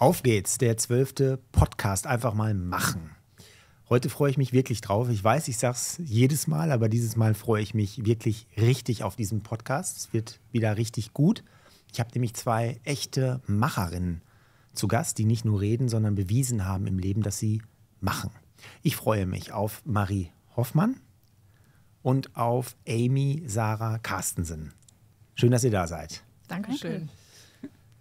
Auf geht's, der zwölfte Podcast. Einfach mal machen. Heute freue ich mich wirklich drauf. Ich weiß, ich sage es jedes Mal, aber dieses Mal freue ich mich wirklich richtig auf diesen Podcast. Es wird wieder richtig gut. Ich habe nämlich zwei echte Macherinnen zu Gast, die nicht nur reden, sondern bewiesen haben im Leben, dass sie machen. Ich freue mich auf Marie Hoffmann und auf Amy Sarah Carstensen. Schön, dass ihr da seid. Dankeschön.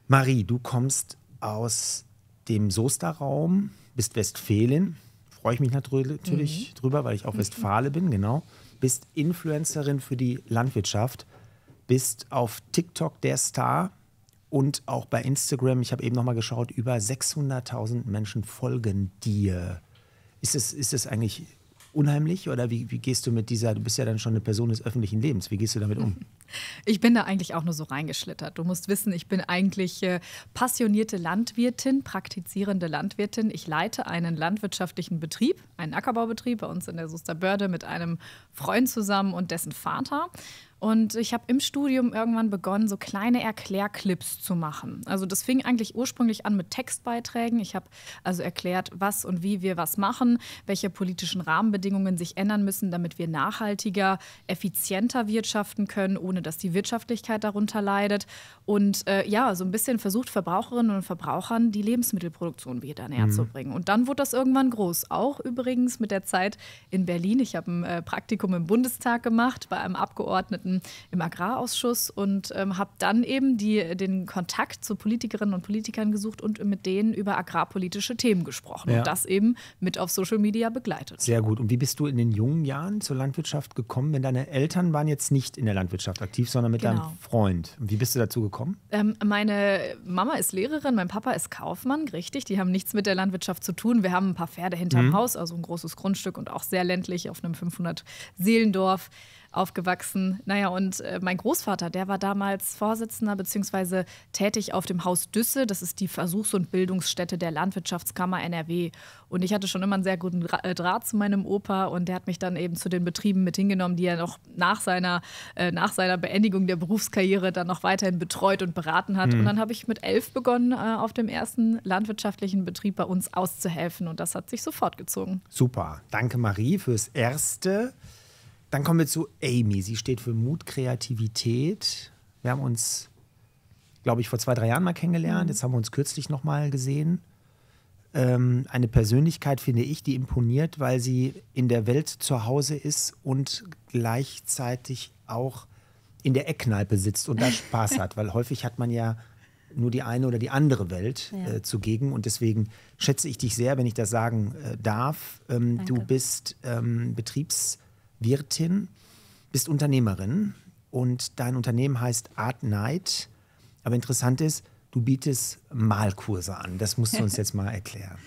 Marie, du kommst aus dem Soesterraum bist Westfälin. Freue ich mich natürlich mhm. drüber, weil ich auch Westfale bin, genau. Bist Influencerin für die Landwirtschaft, bist auf TikTok der Star und auch bei Instagram, ich habe eben nochmal geschaut, über 600.000 Menschen folgen dir. Ist es, ist es eigentlich unheimlich oder wie, wie gehst du mit dieser, du bist ja dann schon eine Person des öffentlichen Lebens, wie gehst du damit um? Ich bin da eigentlich auch nur so reingeschlittert. Du musst wissen, ich bin eigentlich äh, passionierte Landwirtin, praktizierende Landwirtin. Ich leite einen landwirtschaftlichen Betrieb, einen Ackerbaubetrieb bei uns in der Susterbörde mit einem Freund zusammen und dessen Vater. Und ich habe im Studium irgendwann begonnen, so kleine Erklärclips zu machen. Also das fing eigentlich ursprünglich an mit Textbeiträgen. Ich habe also erklärt, was und wie wir was machen, welche politischen Rahmenbedingungen sich ändern müssen, damit wir nachhaltiger, effizienter wirtschaften können, ohne dass die Wirtschaftlichkeit darunter leidet. Und äh, ja, so ein bisschen versucht Verbraucherinnen und Verbrauchern die Lebensmittelproduktion wieder näher mhm. zu bringen. Und dann wurde das irgendwann groß. Auch übrigens mit der Zeit in Berlin. Ich habe ein äh, Praktikum im Bundestag gemacht bei einem Abgeordneten Monaten im Agrarausschuss und ähm, habe dann eben die, den Kontakt zu Politikerinnen und Politikern gesucht und mit denen über agrarpolitische Themen gesprochen ja. und das eben mit auf Social Media begleitet. Sehr gut. Und wie bist du in den jungen Jahren zur Landwirtschaft gekommen? Denn deine Eltern waren jetzt nicht in der Landwirtschaft aktiv, sondern mit genau. deinem Freund. Wie bist du dazu gekommen? Ähm, meine Mama ist Lehrerin, mein Papa ist Kaufmann, richtig. Die haben nichts mit der Landwirtschaft zu tun. Wir haben ein paar Pferde hinterm mhm. Haus, also ein großes Grundstück und auch sehr ländlich auf einem 500 Seelendorf aufgewachsen. Naja, und äh, mein Großvater, der war damals Vorsitzender bzw. tätig auf dem Haus Düsse. Das ist die Versuchs- und Bildungsstätte der Landwirtschaftskammer NRW. Und ich hatte schon immer einen sehr guten äh, Draht zu meinem Opa und der hat mich dann eben zu den Betrieben mit hingenommen, die er noch nach seiner, äh, nach seiner Beendigung der Berufskarriere dann noch weiterhin betreut und beraten hat. Mhm. Und dann habe ich mit elf begonnen, äh, auf dem ersten landwirtschaftlichen Betrieb bei uns auszuhelfen. Und das hat sich so fortgezogen. Super. Danke, Marie, fürs Erste. Dann kommen wir zu Amy. Sie steht für Mut, Kreativität. Wir haben uns, glaube ich, vor zwei, drei Jahren mal kennengelernt. Mhm. Jetzt haben wir uns kürzlich noch mal gesehen. Ähm, eine Persönlichkeit, finde ich, die imponiert, weil sie in der Welt zu Hause ist und gleichzeitig auch in der Eckkneipe sitzt und da Spaß hat. Weil häufig hat man ja nur die eine oder die andere Welt ja. äh, zugegen. Und deswegen schätze ich dich sehr, wenn ich das sagen äh, darf. Ähm, du bist ähm, Betriebs- Wirtin, bist Unternehmerin und dein Unternehmen heißt Art Night. Aber interessant ist, du bietest Malkurse an. Das musst du uns jetzt mal erklären.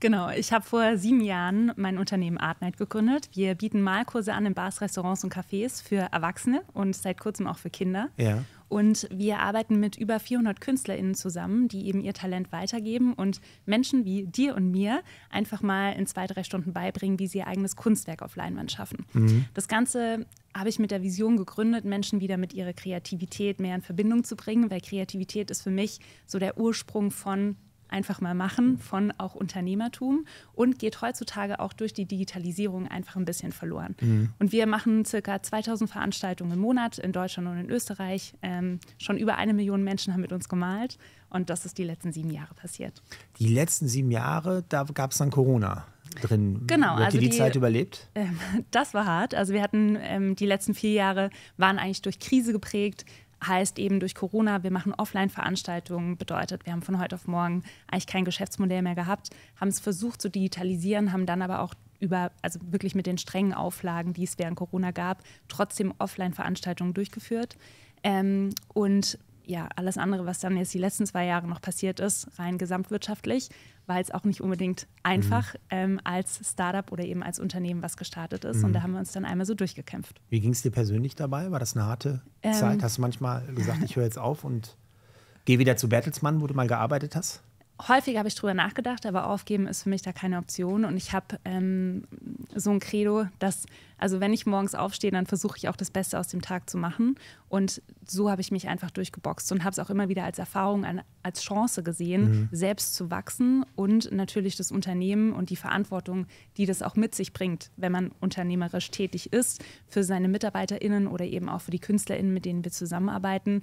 Genau, ich habe vor sieben Jahren mein Unternehmen Artnight gegründet. Wir bieten Malkurse an in Bars, Restaurants und Cafés für Erwachsene und seit kurzem auch für Kinder. Ja. Und wir arbeiten mit über 400 KünstlerInnen zusammen, die eben ihr Talent weitergeben und Menschen wie dir und mir einfach mal in zwei, drei Stunden beibringen, wie sie ihr eigenes Kunstwerk auf Leinwand schaffen. Mhm. Das Ganze habe ich mit der Vision gegründet, Menschen wieder mit ihrer Kreativität mehr in Verbindung zu bringen, weil Kreativität ist für mich so der Ursprung von einfach mal machen von auch Unternehmertum und geht heutzutage auch durch die Digitalisierung einfach ein bisschen verloren. Mhm. Und wir machen circa 2000 Veranstaltungen im Monat in Deutschland und in Österreich. Ähm, schon über eine Million Menschen haben mit uns gemalt und das ist die letzten sieben Jahre passiert. Die letzten sieben Jahre, da gab es dann Corona drin. Genau. Habt also ihr die, die, Zeit überlebt? Ähm, das war hart. Also wir hatten ähm, die letzten vier Jahre waren eigentlich durch Krise geprägt heißt eben durch Corona, wir machen Offline-Veranstaltungen, bedeutet, wir haben von heute auf morgen eigentlich kein Geschäftsmodell mehr gehabt, haben es versucht zu digitalisieren, haben dann aber auch über, also wirklich mit den strengen Auflagen, die es während Corona gab, trotzdem Offline-Veranstaltungen durchgeführt. Ähm, und ja, alles andere, was dann jetzt die letzten zwei Jahre noch passiert ist, rein gesamtwirtschaftlich, war jetzt auch nicht unbedingt einfach mhm. ähm, als Startup oder eben als Unternehmen, was gestartet ist. Mhm. Und da haben wir uns dann einmal so durchgekämpft. Wie ging es dir persönlich dabei? War das eine harte ähm, Zeit? Hast du manchmal gesagt, ich höre jetzt auf und gehe wieder zu Bertelsmann, wo du mal gearbeitet hast? häufig habe ich drüber nachgedacht, aber aufgeben ist für mich da keine Option. Und ich habe ähm, so ein Credo, dass, also wenn ich morgens aufstehe, dann versuche ich auch das Beste aus dem Tag zu machen. Und so habe ich mich einfach durchgeboxt und habe es auch immer wieder als Erfahrung, an, als Chance gesehen, mhm. selbst zu wachsen und natürlich das Unternehmen und die Verantwortung, die das auch mit sich bringt, wenn man unternehmerisch tätig ist, für seine MitarbeiterInnen oder eben auch für die KünstlerInnen, mit denen wir zusammenarbeiten,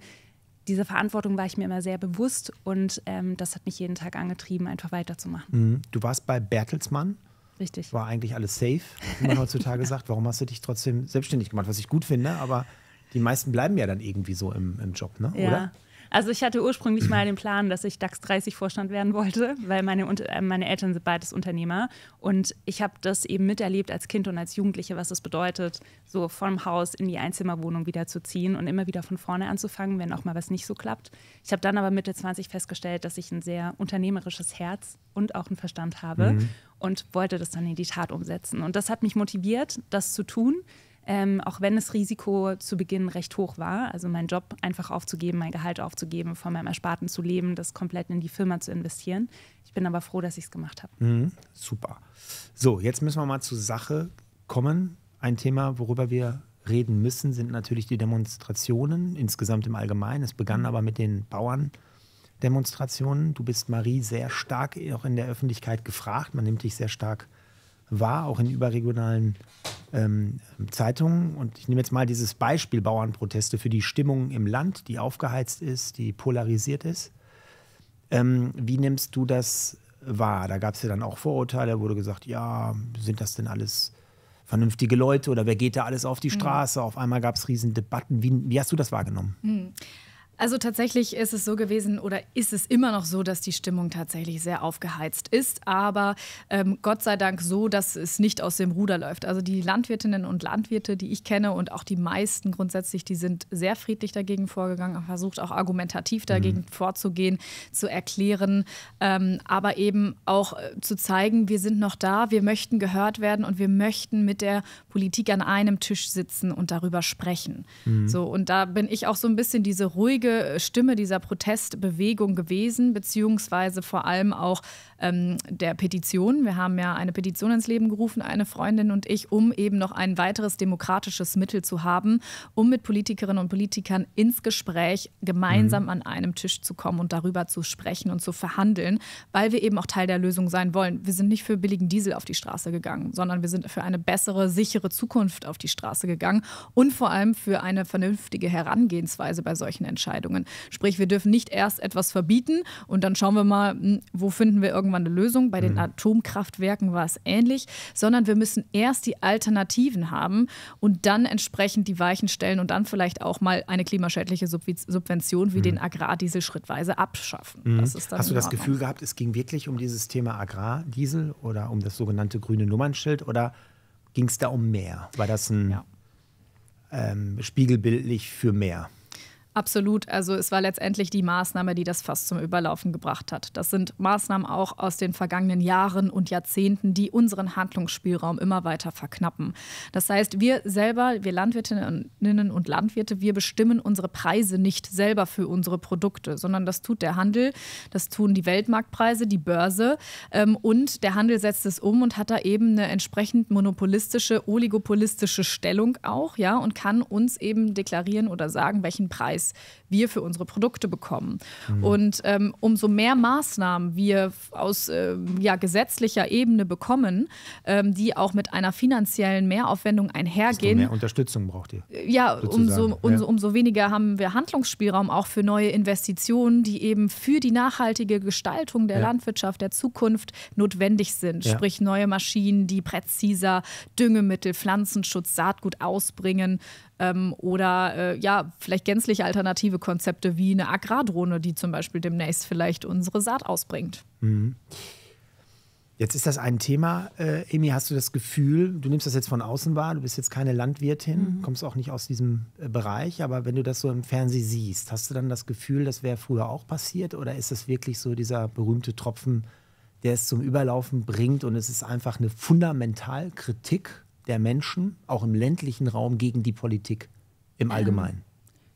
dieser Verantwortung war ich mir immer sehr bewusst und ähm, das hat mich jeden Tag angetrieben, einfach weiterzumachen. Mhm. Du warst bei Bertelsmann. Richtig. War eigentlich alles safe, wie man heutzutage ja. sagt. Warum hast du dich trotzdem selbstständig gemacht? Was ich gut finde, aber die meisten bleiben ja dann irgendwie so im, im Job, ne? Ja. Oder? Also ich hatte ursprünglich mal den Plan, dass ich DAX 30 Vorstand werden wollte, weil meine, äh, meine Eltern sind beides Unternehmer und ich habe das eben miterlebt als Kind und als Jugendliche, was es bedeutet, so vom Haus in die Einzimmerwohnung wieder zu ziehen und immer wieder von vorne anzufangen, wenn auch mal was nicht so klappt. Ich habe dann aber Mitte 20 festgestellt, dass ich ein sehr unternehmerisches Herz und auch einen Verstand habe mhm. und wollte das dann in die Tat umsetzen. Und das hat mich motiviert, das zu tun ähm, auch wenn das Risiko zu Beginn recht hoch war. Also meinen Job einfach aufzugeben, mein Gehalt aufzugeben, von meinem Ersparten zu leben, das komplett in die Firma zu investieren. Ich bin aber froh, dass ich es gemacht habe. Mhm, super. So, jetzt müssen wir mal zur Sache kommen. Ein Thema, worüber wir reden müssen, sind natürlich die Demonstrationen insgesamt im Allgemeinen. Es begann mhm. aber mit den Bauerndemonstrationen. Du bist, Marie, sehr stark auch in der Öffentlichkeit gefragt. Man nimmt dich sehr stark war, auch in überregionalen ähm, Zeitungen. Und ich nehme jetzt mal dieses Beispiel Bauernproteste für die Stimmung im Land, die aufgeheizt ist, die polarisiert ist. Ähm, wie nimmst du das wahr? Da gab es ja dann auch Vorurteile, wurde gesagt, ja, sind das denn alles vernünftige Leute oder wer geht da alles auf die mhm. Straße? Mhm. Auf einmal gab es riesen Debatten. Wie, wie, hast du das wahrgenommen? Mhm. Also tatsächlich ist es so gewesen oder ist es immer noch so, dass die Stimmung tatsächlich sehr aufgeheizt ist, aber ähm, Gott sei Dank so, dass es nicht aus dem Ruder läuft. Also die Landwirtinnen und Landwirte, die ich kenne und auch die meisten grundsätzlich, die sind sehr friedlich dagegen vorgegangen, haben versucht auch argumentativ mhm. dagegen mhm. vorzugehen, zu erklären, ähm, aber eben auch äh, zu zeigen, wir sind noch da, wir möchten gehört werden und wir möchten mit der Politik an einem Tisch sitzen und darüber sprechen. Mhm. So und da bin ich auch so ein bisschen diese ruhige wichtige Stimme dieser Protestbewegung gewesen, beziehungsweise vor allem auch ähm, der Petition. Wir haben ja eine Petition ins Leben gerufen, eine Freundin und ich, um eben noch ein weiteres demokratisches Mittel zu haben, um mit Politikerinnen und Politikern ins Gespräch gemeinsam mhm. an einem Tisch zu kommen und darüber zu sprechen und zu verhandeln, weil wir eben auch Teil der Lösung sein wollen. Wir sind nicht für billigen Diesel auf die Straße gegangen, sondern wir sind für eine bessere, sichere Zukunft auf die Straße gegangen und vor allem für eine vernünftige Herangehensweise bei solchen Entscheidungen. Sprich, wir dürfen nicht erst etwas verbieten und dann schauen wir mal, hm, wo finden wir irgendwann irgendwann eine Lösung. Bei den mhm. Atomkraftwerken war es ähnlich, sondern wir müssen erst die Alternativen haben und dann entsprechend die Weichen stellen und dann vielleicht auch mal eine klimaschädliche Subvention wie mhm. den Agrardiesel schrittweise abschaffen. Mhm. Hast du das Gefühl gehabt, es ging wirklich um dieses Thema Agrardiesel oder um das sogenannte grüne Nummernschild oder ging es da um mehr? War das ein ja. ähm, spiegelbildlich für mehr? Absolut. Also es war letztendlich die Maßnahme, die das fast zum Überlaufen gebracht hat. Das sind Maßnahmen auch aus den vergangenen Jahren und Jahrzehnten, die unseren Handlungsspielraum immer weiter verknappen. Das heißt, wir selber, wir Landwirtinnen und Landwirte, wir bestimmen unsere Preise nicht selber für unsere Produkte, sondern das tut der Handel, das tun die Weltmarktpreise, die Börse ähm, und der Handel setzt es um und hat da eben eine entsprechend monopolistische, oligopolistische Stellung auch, ja, und kann uns eben deklarieren oder sagen, welchen Preis Preis wir für unsere Produkte bekommen. Mhm. Und ähm, umso mehr Maßnahmen wir aus äh, ja, gesetzlicher Ebene bekommen, ähm, die auch mit einer finanziellen Mehraufwendung einhergehen. Mehr Unterstützung braucht ihr. Äh, ja umso, umso, umso weniger haben wir Handlungsspielraum auch für neue Investitionen, die eben für die nachhaltige Gestaltung der ja. Landwirtschaft der Zukunft notwendig sind. Ja. Sprich neue Maschinen, die präziser Düngemittel, Pflanzenschutz, Saatgut ausbringen. Ähm, oder äh, ja, vielleicht gänzlich alternative Konzepte wie eine Agrardrohne, die zum Beispiel demnächst vielleicht unsere Saat ausbringt. Mhm. Jetzt ist das ein Thema, äh, Amy, hast du das Gefühl, du nimmst das jetzt von außen wahr, du bist jetzt keine Landwirtin, mhm. kommst auch nicht aus diesem äh, Bereich, aber wenn du das so im Fernsehen siehst, hast du dann das Gefühl, das wäre früher auch passiert oder ist das wirklich so dieser berühmte Tropfen, der es zum Überlaufen bringt und es ist einfach eine Fundamentalkritik der Menschen, auch im ländlichen Raum, gegen die Politik im Allgemeinen?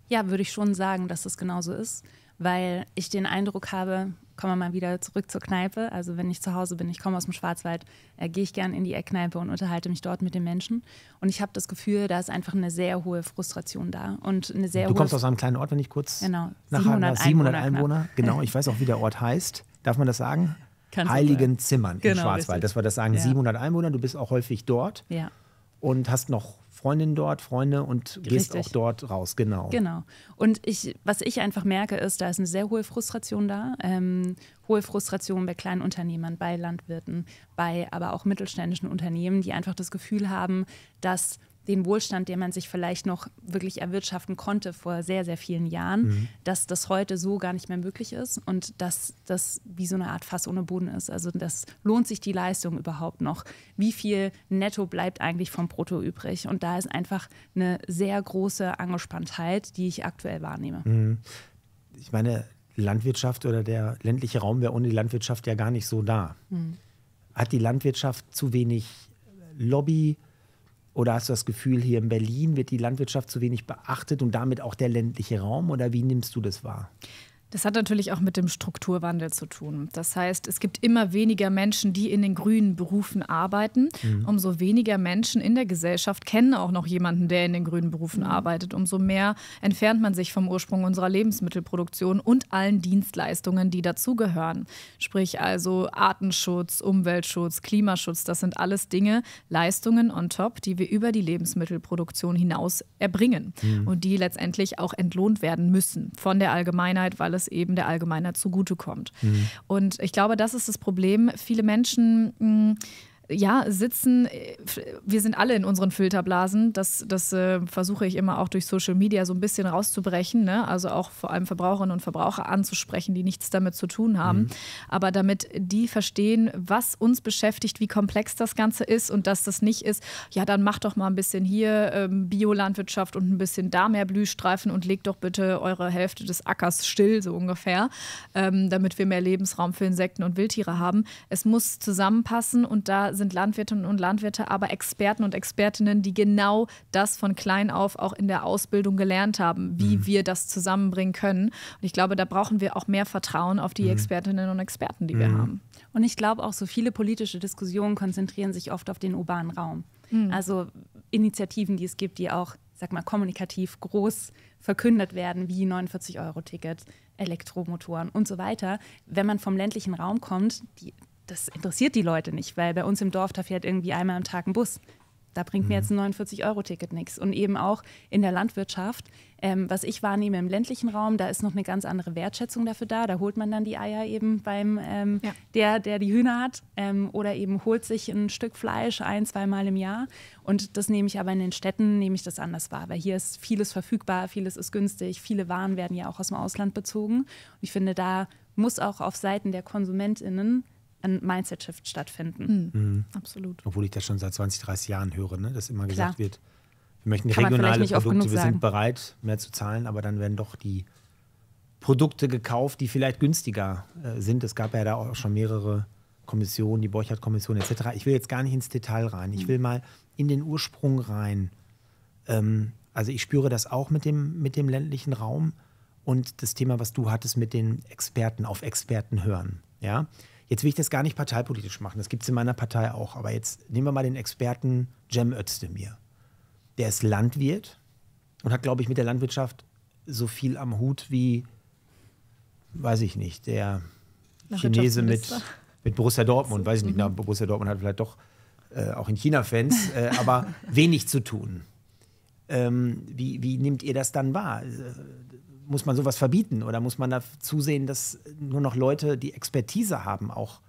ja, würde ich schon sagen, dass das genauso ist, weil ich den Eindruck habe, kommen wir mal wieder zurück zur Kneipe. Also wenn ich zu Hause bin, ich komme aus dem Schwarzwald, äh, gehe ich gern in die Eckkneipe und unterhalte mich dort mit den Menschen. Und ich habe das Gefühl, da ist einfach eine sehr hohe Frustration da und eine sehr Du kommst aus einem kleinen Ort, wenn ich kurz genau, nachhaken 700 Einwohner. 700 Einwohner. Genau, ich weiß auch, wie der Ort heißt. Darf man das sagen? Kannst heiligen Zimmern genau, im Schwarzwald. Das war das sagen, ja. 700 Einwohner, du bist auch häufig dort. Ja. Und hast noch Freundinnen dort, Freunde und gehst Richtig. auch dort raus, genau. Genau. Und ich, was ich einfach merke, ist, da ist eine sehr hohe Frustration da. Ähm, hohe Frustration bei kleinen Unternehmern, bei Landwirten, bei aber auch mittelständischen Unternehmen, die einfach das Gefühl haben, dass den Wohlstand, den man sich vielleicht noch wirklich erwirtschaften konnte vor sehr, sehr vielen Jahren, mhm. dass das heute so gar nicht mehr möglich ist und dass das wie so eine Art Fass ohne Boden ist. Also das lohnt sich die Leistung überhaupt noch. Wie viel netto bleibt eigentlich vom Brutto übrig? Und da ist einfach eine sehr große Angespanntheit, die ich aktuell wahrnehme. Mhm. Ich meine, Landwirtschaft oder der ländliche Raum wäre ohne die Landwirtschaft ja gar nicht so da. Mhm. Hat die Landwirtschaft zu wenig Lobby? Oder hast du das Gefühl, hier in Berlin wird die Landwirtschaft zu wenig beachtet und damit auch der ländliche Raum? Oder wie nimmst du das wahr? Das hat natürlich auch mit dem Strukturwandel zu tun. Das heißt, es gibt immer weniger Menschen, die in den grünen Berufen arbeiten. Mhm. Umso weniger Menschen in der Gesellschaft kennen auch noch jemanden, der in den grünen Berufen mhm. arbeitet. Umso mehr entfernt man sich vom Ursprung unserer Lebensmittelproduktion und allen Dienstleistungen, die dazugehören. Sprich also Artenschutz, Umweltschutz, Klimaschutz, das sind alles Dinge, Leistungen on top, die wir über die Lebensmittelproduktion hinaus erbringen mhm. und die letztendlich auch entlohnt werden müssen von der Allgemeinheit, weil es alles eben der Allgemeiner zugutekommt. Mhm. Und ich glaube, das ist das Problem. Viele Menschen mh, hm, ja, sitzen, äh, wir sind alle in unseren Filterblasen. Das, das äh, versuche ich immer auch durch Social Media so ein bisschen rauszubrechen. Ne? Also auch vor allem Verbraucherinnen und Verbraucher anzusprechen, die nichts damit zu tun haben. Mhm. Aber damit die verstehen, was uns beschäftigt, wie komplex das Ganze ist und dass das nicht ist, ja, dann mach doch mal ein bisschen hier ähm, Biolandwirtschaft und ein bisschen da mehr Blühstreifen und legt doch bitte eure Hälfte des Ackers still, so ungefähr, ähm, damit wir mehr Lebensraum für Insekten und Wildtiere haben. Es muss zusammenpassen und da sind Landwirtinnen und Landwirte aber Experten und Expertinnen, die genau das von klein auf auch in der Ausbildung gelernt haben, wie mhm. wir das zusammenbringen können. Und ich glaube, da brauchen wir auch mehr Vertrauen auf die mhm. Expertinnen und Experten, die wir mhm. haben. Und ich glaube auch, so viele politische Diskussionen konzentrieren sich oft auf den urbanen Raum. Mhm. Also Initiativen, die es gibt, die auch, sag mal, kommunikativ groß verkündet werden, wie 49-Euro-Ticket, Elektromotoren und so weiter. Wenn man vom ländlichen Raum kommt, die das interessiert die Leute nicht, weil bei uns im Dorf, da fährt irgendwie einmal am Tag ein Bus. Da bringt mhm. mir jetzt ein 49-Euro-Ticket nichts. Und eben auch in der Landwirtschaft, ähm, was ich wahrnehme im ländlichen Raum, da ist noch eine ganz andere Wertschätzung dafür da. Da holt man dann die Eier eben beim ähm, ja. der, der die Hühner hat ähm, oder eben holt sich ein Stück Fleisch ein, zweimal im Jahr. Und das nehme ich aber in den Städten, nehme ich das anders wahr, weil hier ist vieles verfügbar, vieles ist günstig, viele Waren werden ja auch aus dem Ausland bezogen. Und ich finde, da muss auch auf Seiten der KonsumentInnen ein Mindset-Shift stattfinden. Mhm. Mhm. Absolut. Obwohl ich das schon seit 20, 30 Jahren höre, ne? dass immer gesagt Klar. wird, wir möchten Kann regionale Produkte, wir sind bereit, mehr zu zahlen, aber dann werden doch die Produkte gekauft, die vielleicht günstiger äh, sind. Es gab ja da auch schon mehrere Kommissionen, die Borchardt-Kommission etc. Ich will jetzt gar nicht ins Detail rein. Ich mhm. will mal in den Ursprung rein. Ähm, also ich spüre das auch mit dem, mit dem ländlichen Raum und das Thema, was du hattest mit den Experten, auf Experten hören. Ja, Jetzt will ich das gar nicht parteipolitisch machen, das gibt es in meiner Partei auch. Aber jetzt nehmen wir mal den Experten Cem Özdemir. Der ist Landwirt und hat, glaube ich, mit der Landwirtschaft so viel am Hut wie, weiß ich nicht, der Chinese mit, mit Borussia Dortmund. Weiß ich nicht, mhm. na, Borussia Dortmund hat vielleicht doch äh, auch in China Fans, äh, aber wenig zu tun. Ähm, wie, wie nimmt ihr das dann wahr? Also, muss man sowas verbieten oder muss man da zusehen, dass nur noch Leute, die Expertise haben, auch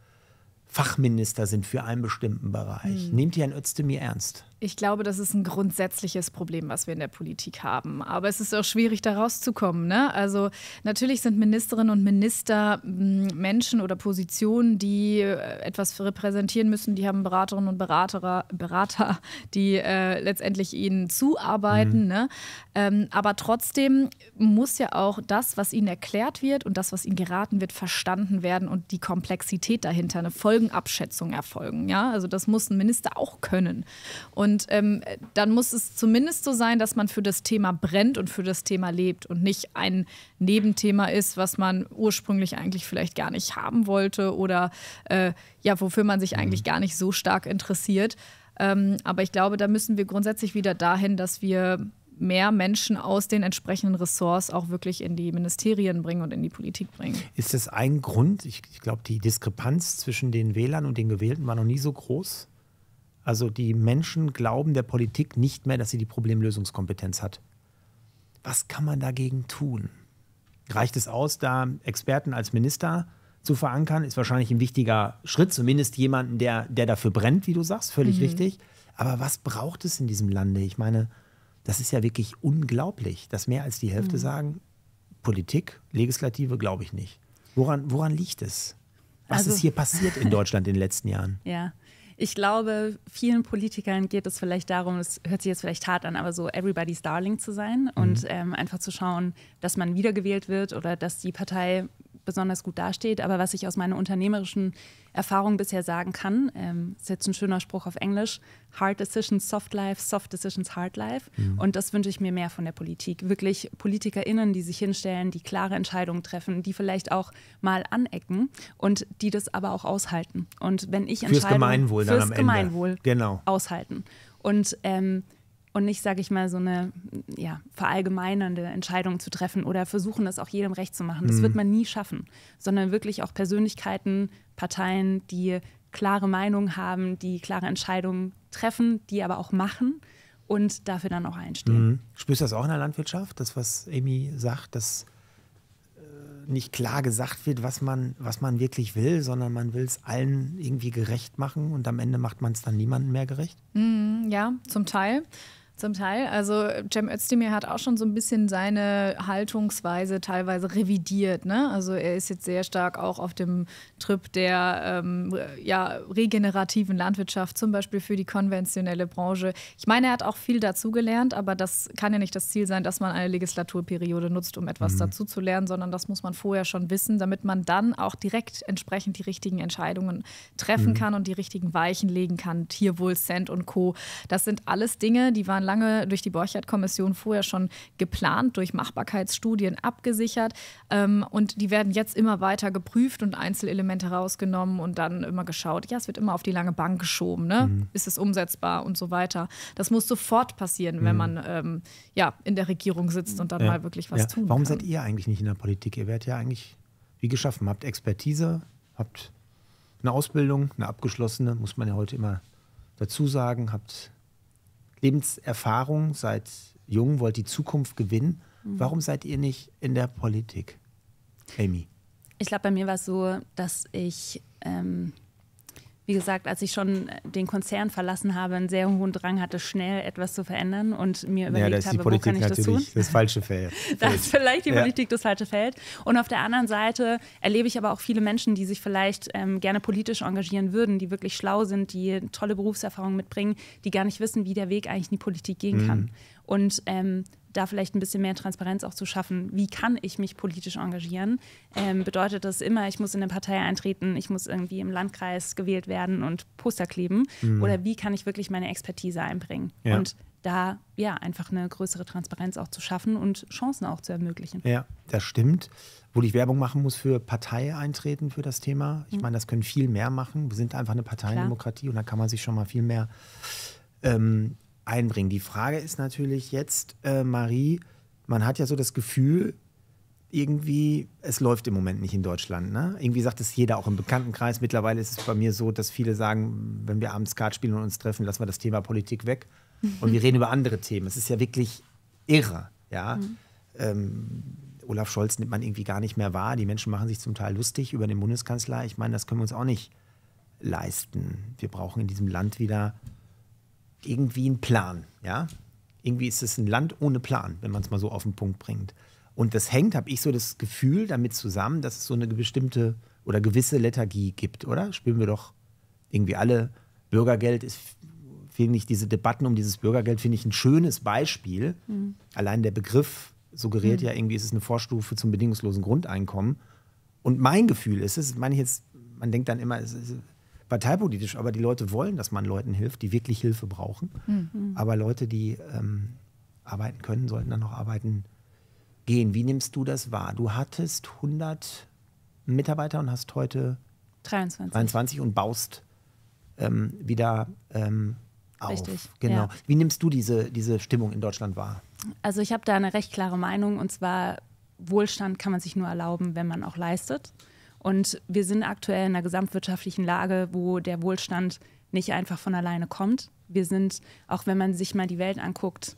Fachminister sind für einen bestimmten Bereich? Mhm. Nehmt ihr ein Özdemir ernst? Ich glaube, das ist ein grundsätzliches Problem, was wir in der Politik haben. Aber es ist auch schwierig, da rauszukommen. Ne? Also natürlich sind Ministerinnen und Minister hm, Menschen oder Positionen, die äh, etwas repräsentieren müssen. Die haben Beraterinnen und Berater, Berater die äh, letztendlich ihnen zuarbeiten. Mhm. Ne? Ähm, aber trotzdem muss ja auch das, was ihnen erklärt wird und das, was ihnen geraten wird, verstanden werden und die Komplexität dahinter, eine Folgenabschätzung erfolgen. Ja? Also das muss ein Minister auch können. Und und ähm, dann muss es zumindest so sein, dass man für das Thema brennt und für das Thema lebt und nicht ein Nebenthema ist, was man ursprünglich eigentlich vielleicht gar nicht haben wollte oder äh, ja, wofür man sich eigentlich mhm. gar nicht so stark interessiert. Ähm, aber ich glaube, da müssen wir grundsätzlich wieder dahin, dass wir mehr Menschen aus den entsprechenden Ressorts auch wirklich in die Ministerien bringen und in die Politik bringen. Ist das ein Grund? Ich, ich glaube, die Diskrepanz zwischen den Wählern und den Gewählten war noch nie so groß. Also die Menschen glauben der Politik nicht mehr, dass sie die Problemlösungskompetenz hat. Was kann man dagegen tun? Reicht es aus, da Experten als Minister zu verankern? Ist wahrscheinlich ein wichtiger Schritt, zumindest jemanden, der, der dafür brennt, wie du sagst, völlig mhm. richtig. Aber was braucht es in diesem Lande? Ich meine, das ist ja wirklich unglaublich, dass mehr als die Hälfte mhm. sagen, Politik, Legislative glaube ich nicht. Woran, woran liegt es? Was also, ist hier passiert in Deutschland in den letzten Jahren? Ja, ich glaube, vielen Politikern geht es vielleicht darum, es hört sich jetzt vielleicht hart an, aber so everybody's darling zu sein mhm. und ähm, einfach zu schauen, dass man wiedergewählt wird oder dass die Partei besonders gut dasteht. Aber was ich aus meiner unternehmerischen Erfahrung bisher sagen kann, ähm, ist jetzt ein schöner Spruch auf Englisch: Hard Decisions, Soft Life, Soft Decisions, Hard Life. Mhm. Und das wünsche ich mir mehr von der Politik. Wirklich PolitikerInnen, die sich hinstellen, die klare Entscheidungen treffen, die vielleicht auch mal anecken und die das aber auch aushalten. Und wenn ich Fürs Gemeinwohl fürs dann am Gemeinwohl Genau. aushalten. Und ähm, und nicht, sage ich mal, so eine ja, verallgemeinernde Entscheidung zu treffen oder versuchen, das auch jedem recht zu machen. Das mhm. wird man nie schaffen, sondern wirklich auch Persönlichkeiten, Parteien, die klare Meinungen haben, die klare Entscheidungen treffen, die aber auch machen und dafür dann auch einstehen. Mhm. Spürst du das auch in der Landwirtschaft, das, was Amy sagt, dass äh, nicht klar gesagt wird, was man, was man wirklich will, sondern man will es allen irgendwie gerecht machen und am Ende macht man es dann niemandem mehr gerecht? Mm, ja, zum Teil. Zum Teil. Also Cem Özdemir hat auch schon so ein bisschen seine Haltungsweise teilweise revidiert. Ne? Also er ist jetzt sehr stark auch auf dem Trip der ähm, ja, regenerativen Landwirtschaft, zum Beispiel für die konventionelle Branche. Ich meine, er hat auch viel dazugelernt, aber das kann ja nicht das Ziel sein, dass man eine Legislaturperiode nutzt, um etwas mhm. dazuzulernen, sondern das muss man vorher schon wissen, damit man dann auch direkt entsprechend die richtigen Entscheidungen treffen mhm. kann und die richtigen Weichen legen kann. Tierwohl, Cent und Co. Das sind alles Dinge, die waren lange durch die Borchert-Kommission vorher schon geplant, durch Machbarkeitsstudien abgesichert. Ähm, und die werden jetzt immer weiter geprüft und Einzelelemente rausgenommen und dann immer geschaut, ja, es wird immer auf die lange Bank geschoben, ne? Mhm. Ist es umsetzbar und so weiter. Das muss sofort passieren, mhm. wenn man ähm, ja, in der Regierung sitzt und dann ja. mal wirklich was ja. tun Warum kann. seid ihr eigentlich nicht in der Politik? Ihr werdet ja eigentlich wie geschaffen, habt Expertise, habt eine Ausbildung, eine abgeschlossene, muss man ja heute immer dazu sagen, habt Lebenserfahrung seid jung, wollt die Zukunft gewinnen. Mhm. Warum seid ihr nicht in der Politik, Amy? Ich glaube, bei mir war es so, dass ich ähm, wie gesagt, als ich schon den Konzern verlassen habe, einen sehr hohen Drang hatte, schnell etwas zu verändern und mir überlegt ja, das die habe, Politik wo kann ich natürlich das tun? Das falsche Feld. Das ist vielleicht die ja. Politik das falsche Feld. Und auf der anderen Seite erlebe ich aber auch viele Menschen, die sich vielleicht ähm, gerne politisch engagieren würden, die wirklich schlau sind, die tolle Berufserfahrung mitbringen, die gar nicht wissen, wie der Weg eigentlich in die Politik gehen mhm. kann und ähm, da vielleicht ein bisschen mehr Transparenz auch zu schaffen. Wie kann ich mich politisch engagieren? Ähm, bedeutet das immer, ich muss in eine Partei eintreten, ich muss irgendwie im Landkreis gewählt werden und Poster kleben? Mhm. Oder wie kann ich wirklich meine Expertise einbringen? Ja. Und da ja einfach eine größere Transparenz auch zu schaffen und Chancen auch zu ermöglichen. Ja, das stimmt. Wo ich Werbung machen muss für Partei eintreten für das Thema. Ich mhm. meine, das können viel mehr machen. Wir sind einfach eine Parteiendemokratie Klar. und da kann man sich schon mal viel mehr ähm, einbringen. Die Frage ist natürlich jetzt, äh, Marie, man hat ja so das Gefühl, irgendwie, es läuft im Moment nicht in Deutschland. Ne? Irgendwie sagt es jeder auch im Bekanntenkreis. Mittlerweile ist es bei mir so, dass viele sagen, wenn wir abends Kart spielen und uns treffen, lassen wir das Thema Politik weg und wir reden über andere Themen. Es ist ja wirklich irre. Ja? Mhm. Ähm, Olaf Scholz nimmt man irgendwie gar nicht mehr wahr. Die Menschen machen sich zum Teil lustig über den Bundeskanzler. Ich meine, das können wir uns auch nicht leisten. Wir brauchen in diesem Land wieder irgendwie einen Plan. Ja? Irgendwie ist es ein Land ohne Plan, wenn man es mal so auf den Punkt bringt. Und das hängt, habe ich so das Gefühl, damit zusammen, dass es so eine bestimmte oder gewisse Lethargie gibt, oder? Spüren wir doch irgendwie alle. Bürgergeld ist, finde ich, diese Debatten um dieses Bürgergeld, finde ich ein schönes Beispiel. Mhm. Allein der Begriff suggeriert mhm. ja irgendwie, es ist eine Vorstufe zum bedingungslosen Grundeinkommen. Und mein Gefühl ist es, meine ich jetzt, man denkt dann immer, es ist parteipolitisch, aber die Leute wollen, dass man Leuten hilft, die wirklich Hilfe brauchen. Mhm. Aber Leute, die ähm, arbeiten können, sollten dann noch arbeiten gehen. Wie nimmst du das wahr? Du hattest 100 Mitarbeiter und hast heute 23, 23 und baust ähm, wieder ähm, auf. Richtig. Genau. Ja. Wie nimmst du diese, diese Stimmung in Deutschland wahr? Also ich habe da eine recht klare Meinung und zwar Wohlstand kann man sich nur erlauben, wenn man auch leistet. Und wir sind aktuell in einer gesamtwirtschaftlichen Lage, wo der Wohlstand nicht einfach von alleine kommt. Wir sind, auch wenn man sich mal die Welt anguckt,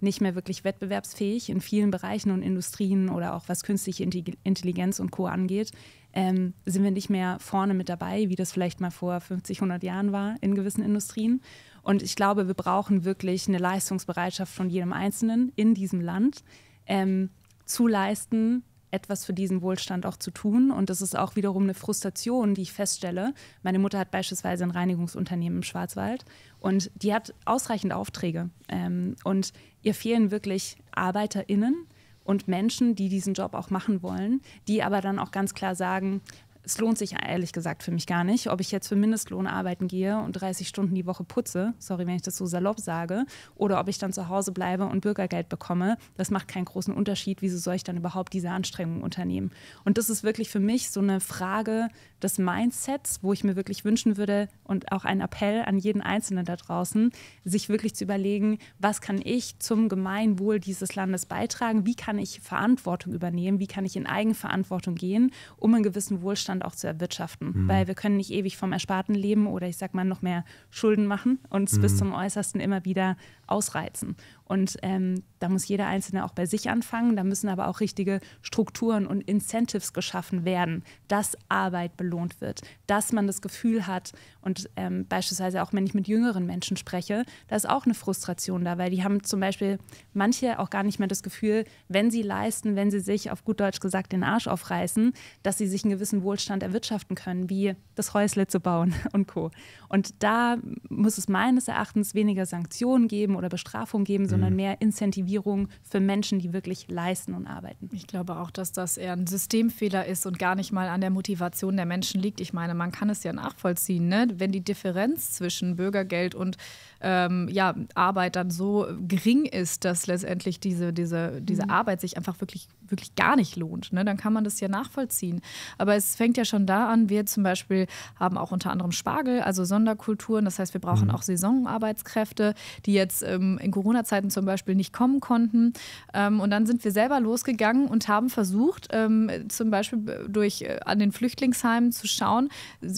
nicht mehr wirklich wettbewerbsfähig in vielen Bereichen und Industrien oder auch was künstliche Intelligenz und Co angeht, ähm, sind wir nicht mehr vorne mit dabei, wie das vielleicht mal vor 50, 100 Jahren war in gewissen Industrien. Und ich glaube, wir brauchen wirklich eine Leistungsbereitschaft von jedem Einzelnen in diesem Land ähm, zu leisten, etwas für diesen Wohlstand auch zu tun. Und das ist auch wiederum eine Frustration, die ich feststelle. Meine Mutter hat beispielsweise ein Reinigungsunternehmen im Schwarzwald und die hat ausreichend Aufträge. Ähm, und ihr fehlen wirklich ArbeiterInnen und Menschen, die diesen Job auch machen wollen, die aber dann auch ganz klar sagen, es lohnt sich ehrlich gesagt für mich gar nicht, ob ich jetzt für Mindestlohn arbeiten gehe und 30 Stunden die Woche putze, sorry, wenn ich das so salopp sage, oder ob ich dann zu Hause bleibe und Bürgergeld bekomme. Das macht keinen großen Unterschied. Wieso soll ich dann überhaupt diese Anstrengungen unternehmen? Und das ist wirklich für mich so eine Frage des Mindsets, wo ich mir wirklich wünschen würde, und auch ein Appell an jeden Einzelnen da draußen, sich wirklich zu überlegen, was kann ich zum Gemeinwohl dieses Landes beitragen, wie kann ich Verantwortung übernehmen, wie kann ich in Eigenverantwortung gehen, um einen gewissen Wohlstand auch zu erwirtschaften. Mhm. Weil wir können nicht ewig vom Ersparten leben oder ich sag mal noch mehr Schulden machen und es mhm. bis zum Äußersten immer wieder ausreizen. Und ähm, da muss jeder Einzelne auch bei sich anfangen. Da müssen aber auch richtige Strukturen und Incentives geschaffen werden, dass Arbeit belohnt wird, dass man das Gefühl hat. Und ähm, beispielsweise auch, wenn ich mit jüngeren Menschen spreche, da ist auch eine Frustration da, weil die haben zum Beispiel manche auch gar nicht mehr das Gefühl, wenn sie leisten, wenn sie sich auf gut Deutsch gesagt den Arsch aufreißen, dass sie sich einen gewissen Wohlstand erwirtschaften können, wie das Häusle zu bauen und Co. Und da muss es meines Erachtens weniger Sanktionen geben oder Bestrafung geben, sondern mhm. mehr Incentivierung für Menschen, die wirklich leisten und arbeiten. Ich glaube auch, dass das eher ein Systemfehler ist und gar nicht mal an der Motivation der Menschen liegt. Ich meine, man kann es ja nachvollziehen, ne? wenn die Differenz zwischen Bürgergeld und ähm, ja, Arbeit dann so gering ist, dass letztendlich diese, diese, diese mhm. Arbeit sich einfach wirklich, wirklich gar nicht lohnt. Ne? Dann kann man das ja nachvollziehen. Aber es fängt ja schon da an. Wir zum Beispiel haben auch unter anderem Spargel, also Sonderkulturen. Das heißt, wir brauchen mhm. auch Saisonarbeitskräfte, die jetzt ähm, in Corona-Zeiten zum Beispiel nicht kommen konnten. Ähm, und dann sind wir selber losgegangen und haben versucht, ähm, zum Beispiel durch äh, an den Flüchtlingsheimen zu schauen,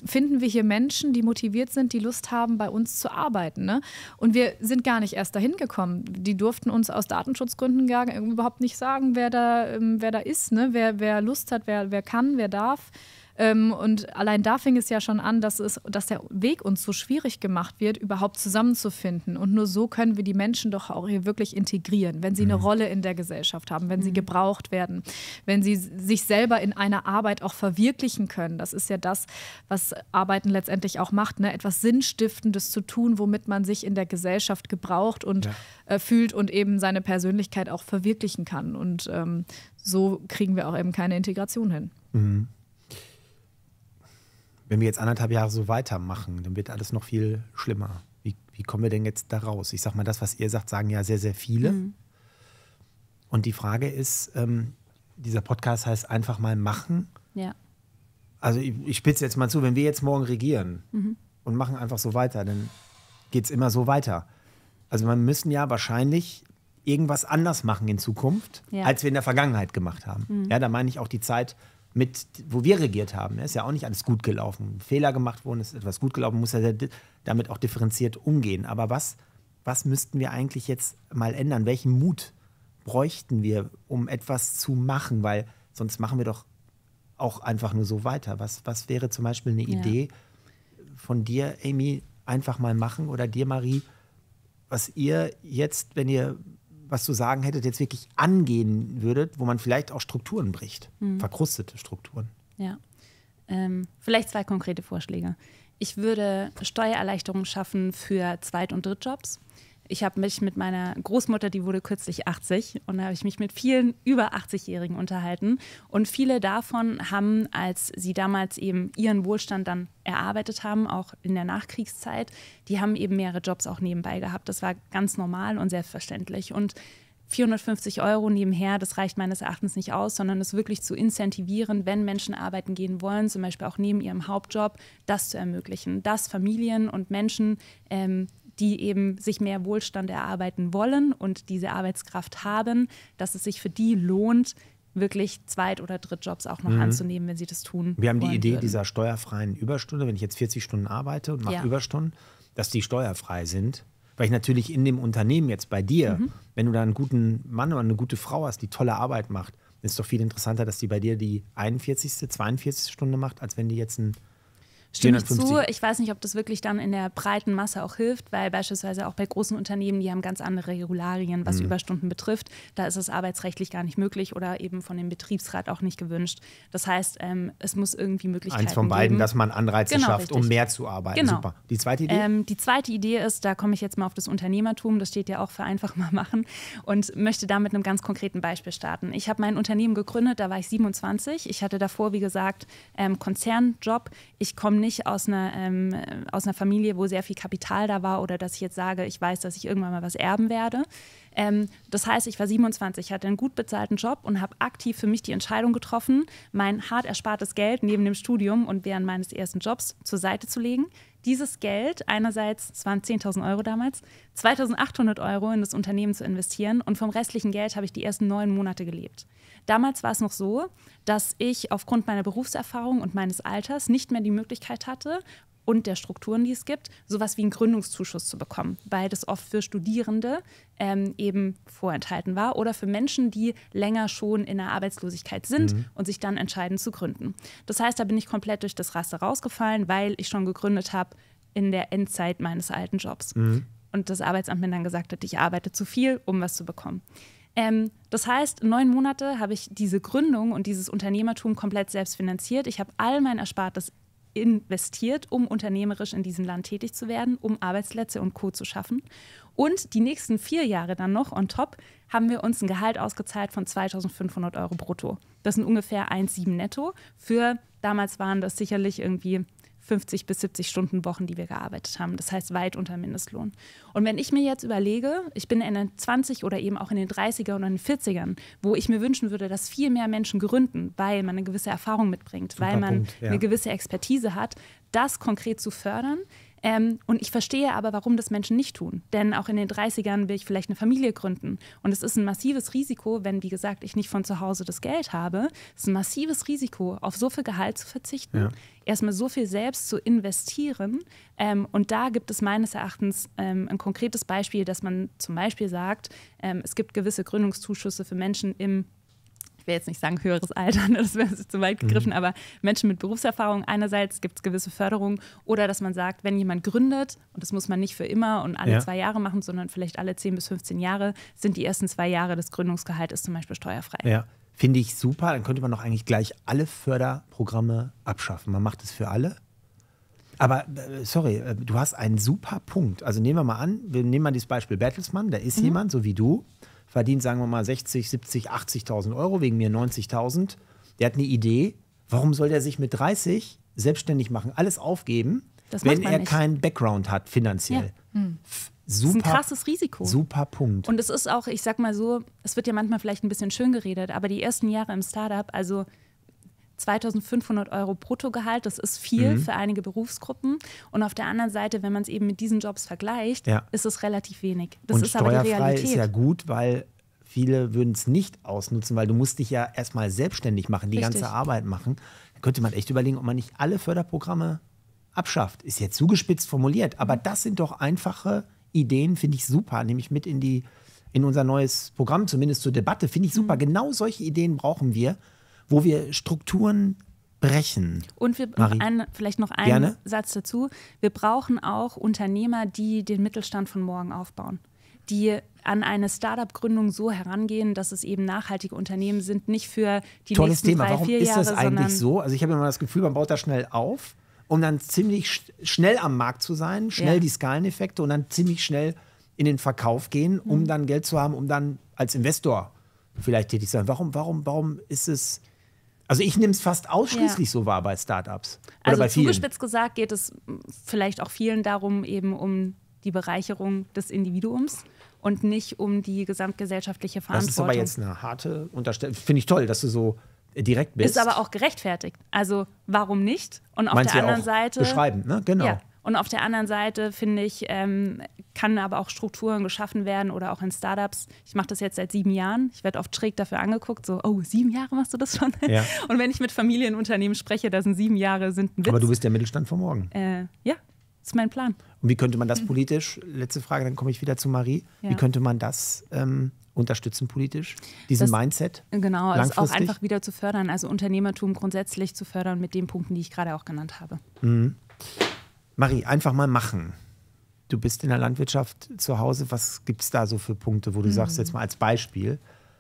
finden wir hier Menschen, die motiviert sind, die Lust haben, bei uns zu arbeiten. Ne? Und wir sind gar nicht erst dahin gekommen. Die durften uns aus Datenschutzgründen gar, überhaupt nicht sagen, wer da, ähm, wer da ist, ne? wer, wer Lust hat, wer, wer kann, wer darf. Ähm, und allein da fing es ja schon an, dass, es, dass der Weg uns so schwierig gemacht wird, überhaupt zusammenzufinden. Und nur so können wir die Menschen doch auch hier wirklich integrieren, wenn sie mhm. eine Rolle in der Gesellschaft haben, wenn mhm. sie gebraucht werden, wenn sie sich selber in einer Arbeit auch verwirklichen können. Das ist ja das, was Arbeiten letztendlich auch macht, ne? etwas Sinnstiftendes zu tun, womit man sich in der Gesellschaft gebraucht und ja. äh, fühlt und eben seine Persönlichkeit auch verwirklichen kann. Und ähm, so kriegen wir auch eben keine Integration hin. Mhm wenn wir jetzt anderthalb Jahre so weitermachen, dann wird alles noch viel schlimmer. Wie, wie kommen wir denn jetzt da raus? Ich sage mal, das, was ihr sagt, sagen ja sehr, sehr viele. Mhm. Und die Frage ist, ähm, dieser Podcast heißt einfach mal machen. Ja. Also ich, ich spitze jetzt mal zu, wenn wir jetzt morgen regieren mhm. und machen einfach so weiter, dann geht es immer so weiter. Also wir müssen ja wahrscheinlich irgendwas anders machen in Zukunft, ja. als wir in der Vergangenheit gemacht haben. Mhm. Ja, da meine ich auch die Zeit mit, wo wir regiert haben, ne, ist ja auch nicht alles gut gelaufen. Fehler gemacht wurden, ist etwas gut gelaufen, muss ja damit auch differenziert umgehen. Aber was, was müssten wir eigentlich jetzt mal ändern? Welchen Mut bräuchten wir, um etwas zu machen? Weil sonst machen wir doch auch einfach nur so weiter. Was, was wäre zum Beispiel eine ja. Idee von dir, Amy, einfach mal machen oder dir, Marie, was ihr jetzt, wenn ihr was zu sagen hättet, jetzt wirklich angehen würdet, wo man vielleicht auch Strukturen bricht, mhm. verkrustete Strukturen. Ja. Ähm, vielleicht zwei konkrete Vorschläge. Ich würde Steuererleichterungen schaffen für Zweit- und Drittjobs. Ich habe mich mit meiner Großmutter, die wurde kürzlich 80, und da habe ich mich mit vielen über 80-Jährigen unterhalten. Und viele davon haben, als sie damals eben ihren Wohlstand dann erarbeitet haben, auch in der Nachkriegszeit, die haben eben mehrere Jobs auch nebenbei gehabt. Das war ganz normal und selbstverständlich. Und 450 Euro nebenher, das reicht meines Erachtens nicht aus, sondern es wirklich zu incentivieren, wenn Menschen arbeiten gehen wollen, zum Beispiel auch neben ihrem Hauptjob, das zu ermöglichen, dass Familien und Menschen ähm, die eben sich mehr Wohlstand erarbeiten wollen und diese Arbeitskraft haben, dass es sich für die lohnt, wirklich Zweit- oder Drittjobs auch noch mhm. anzunehmen, wenn sie das tun. Wir haben die Idee würden. dieser steuerfreien Überstunde, wenn ich jetzt 40 Stunden arbeite und mache ja. Überstunden, dass die steuerfrei sind. Weil ich natürlich in dem Unternehmen jetzt bei dir, mhm. wenn du da einen guten Mann oder eine gute Frau hast, die tolle Arbeit macht, ist es doch viel interessanter, dass die bei dir die 41., 42. Stunde macht, als wenn die jetzt einen stimme ich zu. Ich weiß nicht, ob das wirklich dann in der breiten Masse auch hilft, weil beispielsweise auch bei großen Unternehmen, die haben ganz andere Regularien, was mhm. Überstunden betrifft. Da ist es arbeitsrechtlich gar nicht möglich oder eben von dem Betriebsrat auch nicht gewünscht. Das heißt, ähm, es muss irgendwie möglich sein. Eins von beiden, geben. dass man Anreize genau, schafft, richtig. um mehr zu arbeiten. Genau. Super. Die zweite Idee? Ähm, die zweite Idee ist, da komme ich jetzt mal auf das Unternehmertum, das steht ja auch für einfach mal machen und möchte da mit einem ganz konkreten Beispiel starten. Ich habe mein Unternehmen gegründet, da war ich 27. Ich hatte davor, wie gesagt, ähm, Konzernjob. Ich komme nicht nicht aus einer, ähm, aus einer Familie, wo sehr viel Kapital da war oder dass ich jetzt sage, ich weiß, dass ich irgendwann mal was erben werde. Ähm, das heißt, ich war 27, hatte einen gut bezahlten Job und habe aktiv für mich die Entscheidung getroffen, mein hart erspartes Geld neben dem Studium und während meines ersten Jobs zur Seite zu legen. Dieses Geld, einerseits, es waren 10.000 Euro damals, 2.800 Euro in das Unternehmen zu investieren und vom restlichen Geld habe ich die ersten neun Monate gelebt. Damals war es noch so, dass ich aufgrund meiner Berufserfahrung und meines Alters nicht mehr die Möglichkeit hatte, und der Strukturen, die es gibt, sowas wie einen Gründungszuschuss zu bekommen, weil das oft für Studierende ähm, eben vorenthalten war oder für Menschen, die länger schon in der Arbeitslosigkeit sind mhm. und sich dann entscheiden zu gründen. Das heißt, da bin ich komplett durch das Raster rausgefallen, weil ich schon gegründet habe in der Endzeit meines alten Jobs. Mhm. Und das Arbeitsamt mir dann gesagt hat, ich arbeite zu viel, um was zu bekommen. Ähm, das heißt, neun Monate habe ich diese Gründung und dieses Unternehmertum komplett selbst finanziert. Ich habe all mein Erspartes investiert, um unternehmerisch in diesem Land tätig zu werden, um Arbeitsplätze und Co. zu schaffen. Und die nächsten vier Jahre dann noch on top haben wir uns ein Gehalt ausgezahlt von 2500 Euro brutto. Das sind ungefähr 1,7 netto. Für damals waren das sicherlich irgendwie 50 bis 70 Stunden Wochen, die wir gearbeitet haben. Das heißt weit unter Mindestlohn. Und wenn ich mir jetzt überlege, ich bin in den 20 oder eben auch in den 30er und in den 40ern, wo ich mir wünschen würde, dass viel mehr Menschen gründen, weil man eine gewisse Erfahrung mitbringt, Super weil man Punkt, ja. eine gewisse Expertise hat, das konkret zu fördern, ähm, und ich verstehe aber, warum das Menschen nicht tun. Denn auch in den 30ern will ich vielleicht eine Familie gründen. Und es ist ein massives Risiko, wenn, wie gesagt, ich nicht von zu Hause das Geld habe. Es ist ein massives Risiko, auf so viel Gehalt zu verzichten. Ja. Erstmal so viel selbst zu investieren. Ähm, und da gibt es meines Erachtens ähm, ein konkretes Beispiel, dass man zum Beispiel sagt, ähm, es gibt gewisse Gründungszuschüsse für Menschen im ich will jetzt nicht sagen höheres Alter, ne, das wäre zu weit gegriffen, mhm. aber Menschen mit Berufserfahrung einerseits gibt es gewisse Förderungen oder dass man sagt, wenn jemand gründet, und das muss man nicht für immer und alle ja. zwei Jahre machen, sondern vielleicht alle zehn bis 15 Jahre, sind die ersten zwei Jahre des Gründungsgehaltes zum Beispiel steuerfrei. Ja. Finde ich super, dann könnte man doch eigentlich gleich alle Förderprogramme abschaffen. Man macht es für alle. Aber äh, sorry, äh, du hast einen super Punkt. Also nehmen wir mal an, wir nehmen mal dieses Beispiel Bertelsmann, da ist mhm. jemand, so wie du, verdient, sagen wir mal, 60, 70, 80.000 Euro, wegen mir 90.000. Der hat eine Idee. Warum soll der sich mit 30 selbstständig machen, alles aufgeben, das wenn er nicht. keinen Background hat finanziell? Ja. Hm. Super, das ist ein krasses Risiko. Super Punkt. Und es ist auch, ich sag mal so, es wird ja manchmal vielleicht ein bisschen schön geredet, aber die ersten Jahre im Startup, also 2500 Euro Bruttogehalt, das ist viel mhm. für einige Berufsgruppen. Und auf der anderen Seite, wenn man es eben mit diesen Jobs vergleicht, ja. ist es relativ wenig. Das Und ist aber die Realität. ist ja gut, weil viele würden es nicht ausnutzen, weil du musst dich ja erstmal selbstständig machen, die Richtig. ganze Arbeit machen. Da könnte man echt überlegen, ob man nicht alle Förderprogramme abschafft. Ist ja zugespitzt formuliert, aber mhm. das sind doch einfache Ideen, finde ich super, nehme ich mit in die in unser neues Programm, zumindest zur Debatte, finde ich super. Mhm. Genau solche Ideen brauchen wir, wo wir Strukturen brechen. Und wir ein, vielleicht noch einen Gerne. Satz dazu. Wir brauchen auch Unternehmer, die den Mittelstand von morgen aufbauen, die an eine Startup-Gründung so herangehen, dass es eben nachhaltige Unternehmen sind, nicht für die Tolles nächsten Thema. drei, Warum vier Jahre. Tolles Thema. Warum ist das eigentlich so? Also ich habe immer das Gefühl, man baut da schnell auf, um dann ziemlich schnell am Markt zu sein, schnell ja. die Skaleneffekte und dann ziemlich schnell in den Verkauf gehen, um hm. dann Geld zu haben, um dann als Investor vielleicht tätig zu sein. Warum, warum, warum ist es also ich nehme es fast ausschließlich ja. so wahr bei Startups. Oder also bei vielen. zugespitzt gesagt geht es vielleicht auch vielen darum, eben um die Bereicherung des Individuums und nicht um die gesamtgesellschaftliche Verantwortung. Das ist aber jetzt eine harte Unterstellung. Finde ich toll, dass du so direkt bist. Ist aber auch gerechtfertigt. Also warum nicht? Und auf Meinst der anderen auch Seite. Beschreibend, ne? Genau. Ja. Und auf der anderen Seite finde ich, ähm, kann aber auch Strukturen geschaffen werden oder auch in Startups. Ich mache das jetzt seit sieben Jahren. Ich werde oft schräg dafür angeguckt, so, oh, sieben Jahre machst du das schon? Ja. Und wenn ich mit Familienunternehmen spreche, da sind sieben Jahre sind ein Witz. Aber du bist der Mittelstand von morgen. Äh, ja, ist mein Plan. Und wie könnte man das politisch, letzte Frage, dann komme ich wieder zu Marie, ja. wie könnte man das ähm, unterstützen politisch, diesen das, Mindset? Genau, es also auch einfach wieder zu fördern, also Unternehmertum grundsätzlich zu fördern mit den Punkten, die ich gerade auch genannt habe. Mhm. Marie, einfach mal machen. Du bist in der Landwirtschaft zu Hause. Was gibt es da so für Punkte, wo du mhm. sagst, jetzt mal als Beispiel,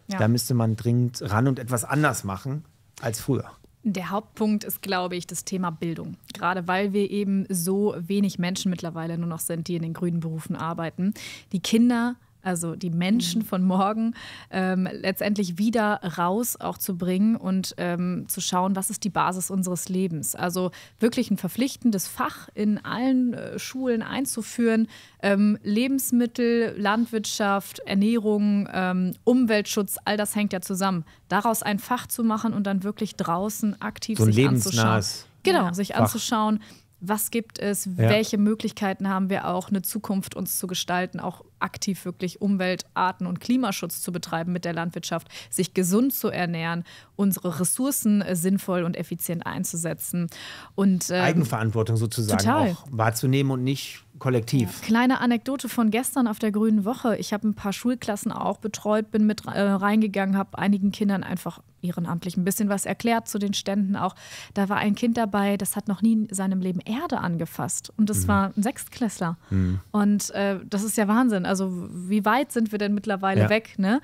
ja. da müsste man dringend ran und etwas anders machen als früher? Der Hauptpunkt ist, glaube ich, das Thema Bildung. Gerade weil wir eben so wenig Menschen mittlerweile nur noch sind, die in den grünen Berufen arbeiten. Die Kinder also die Menschen mhm. von morgen, ähm, letztendlich wieder raus auch zu bringen und ähm, zu schauen, was ist die Basis unseres Lebens. Also wirklich ein verpflichtendes Fach in allen äh, Schulen einzuführen. Ähm, Lebensmittel, Landwirtschaft, Ernährung, ähm, Umweltschutz, all das hängt ja zusammen. Daraus ein Fach zu machen und dann wirklich draußen aktiv so sich anzuschauen. Genau, sich Fach. anzuschauen was gibt es, ja. welche Möglichkeiten haben wir auch, eine Zukunft uns zu gestalten, auch aktiv wirklich Umwelt-, Arten- und Klimaschutz zu betreiben mit der Landwirtschaft, sich gesund zu ernähren, unsere Ressourcen äh, sinnvoll und effizient einzusetzen. Und, ähm, Eigenverantwortung sozusagen total. auch wahrzunehmen und nicht kollektiv. Ja. Kleine Anekdote von gestern auf der Grünen Woche. Ich habe ein paar Schulklassen auch betreut, bin mit äh, reingegangen, habe einigen Kindern einfach ehrenamtlich ein bisschen was erklärt zu den Ständen auch. Da war ein Kind dabei, das hat noch nie in seinem Leben Erde angefasst. Und das mhm. war ein Sechstklässler. Mhm. Und äh, das ist ja Wahnsinn. Also wie weit sind wir denn mittlerweile ja. weg? Ne?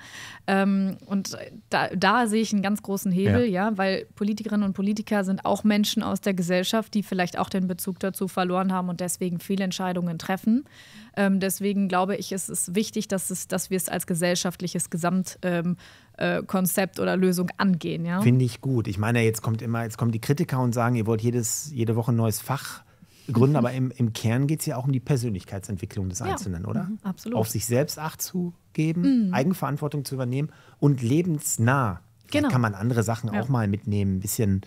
Ähm, und da, da, sehe ich einen ganz großen Hebel, ja. ja, weil Politikerinnen und Politiker sind auch Menschen aus der Gesellschaft, die vielleicht auch den Bezug dazu verloren haben und deswegen Fehlentscheidungen treffen. Ähm, deswegen glaube ich, ist es wichtig, dass, es, dass wir es als gesellschaftliches Gesamt ähm, äh, Konzept oder Lösung angehen. Ja? Finde ich gut. Ich meine, jetzt kommt immer, jetzt kommen die Kritiker und sagen, ihr wollt jedes, jede Woche ein neues Fach Gründen, mhm. aber im, im Kern geht es ja auch um die Persönlichkeitsentwicklung des Einzelnen, ja, oder? Mhm, absolut. Auf sich selbst Acht zu geben, mhm. Eigenverantwortung zu übernehmen und lebensnah. Genau. Kann man andere Sachen ja. auch mal mitnehmen, ein bisschen,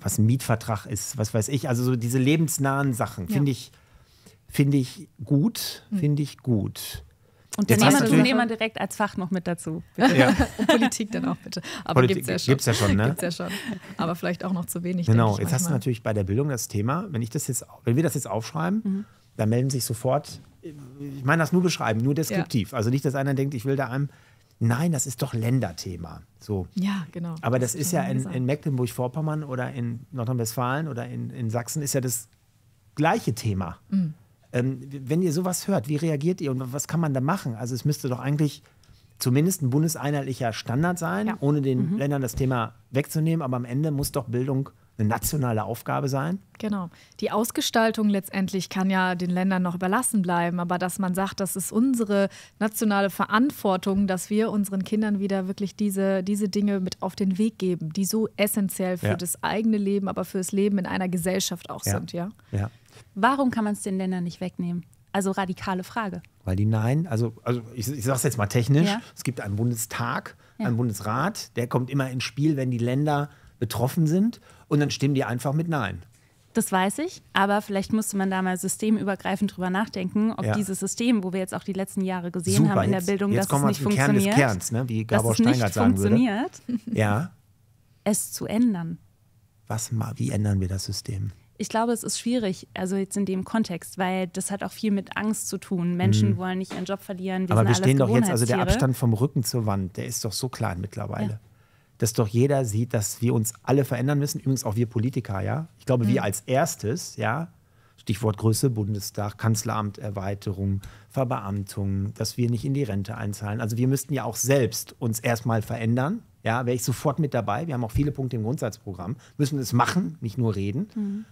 was ein Mietvertrag ist, was weiß ich. Also so diese lebensnahen Sachen ja. finde ich, find ich gut, mhm. finde ich gut. Unternehmer, Unternehmer direkt als Fach noch mit dazu. Ja. Und Politik dann auch bitte. Aber gibt es ja, ja, schon. Ne? Gibt's ja schon. Aber vielleicht auch noch zu wenig. Genau, jetzt manchmal. hast du natürlich bei der Bildung das Thema, wenn, ich das jetzt, wenn wir das jetzt aufschreiben, mhm. dann melden sich sofort, ich meine das nur beschreiben, nur deskriptiv. Ja. Also nicht, dass einer denkt, ich will da einem. Nein, das ist doch Länderthema. So. Ja, genau. Aber das, das ist ja in, in Mecklenburg-Vorpommern oder in Nordrhein-Westfalen oder in, in Sachsen ist ja das gleiche Thema. Mhm. Ähm, wenn ihr sowas hört, wie reagiert ihr und was kann man da machen? Also es müsste doch eigentlich zumindest ein bundeseinheitlicher Standard sein, ja. ohne den mhm. Ländern das Thema wegzunehmen. Aber am Ende muss doch Bildung eine nationale Aufgabe sein. Genau. Die Ausgestaltung letztendlich kann ja den Ländern noch überlassen bleiben, aber dass man sagt, das ist unsere nationale Verantwortung, dass wir unseren Kindern wieder wirklich diese, diese Dinge mit auf den Weg geben, die so essentiell für ja. das eigene Leben, aber für das Leben in einer Gesellschaft auch ja. sind, ja? Ja. Warum kann man es den Ländern nicht wegnehmen? Also radikale Frage. Weil die Nein, also, also ich, ich sage es jetzt mal technisch, ja. es gibt einen Bundestag, ja. einen Bundesrat, der kommt immer ins Spiel, wenn die Länder betroffen sind und dann stimmen die einfach mit Nein. Das weiß ich, aber vielleicht musste man da mal systemübergreifend drüber nachdenken, ob ja. dieses System, wo wir jetzt auch die letzten Jahre gesehen Super, haben in der Bildung, jetzt, jetzt dass es nicht funktioniert, Kern Kerns, ne? wie Gabor dass es Steingart nicht funktioniert, ja. es zu ändern. Was, wie ändern wir das System? ich glaube, es ist schwierig, also jetzt in dem Kontext, weil das hat auch viel mit Angst zu tun. Menschen mhm. wollen nicht ihren Job verlieren. Wir Aber wir stehen doch jetzt, also der Abstand vom Rücken zur Wand, der ist doch so klein mittlerweile. Ja. Dass doch jeder sieht, dass wir uns alle verändern müssen, übrigens auch wir Politiker, ja. Ich glaube, mhm. wir als erstes, ja, Stichwort Größe, Bundestag, Kanzleramterweiterung, Verbeamtung, dass wir nicht in die Rente einzahlen. Also wir müssten ja auch selbst uns erstmal verändern. Ja, wäre ich sofort mit dabei. Wir haben auch viele Punkte im Grundsatzprogramm. Müssen es machen, nicht nur reden. Mhm.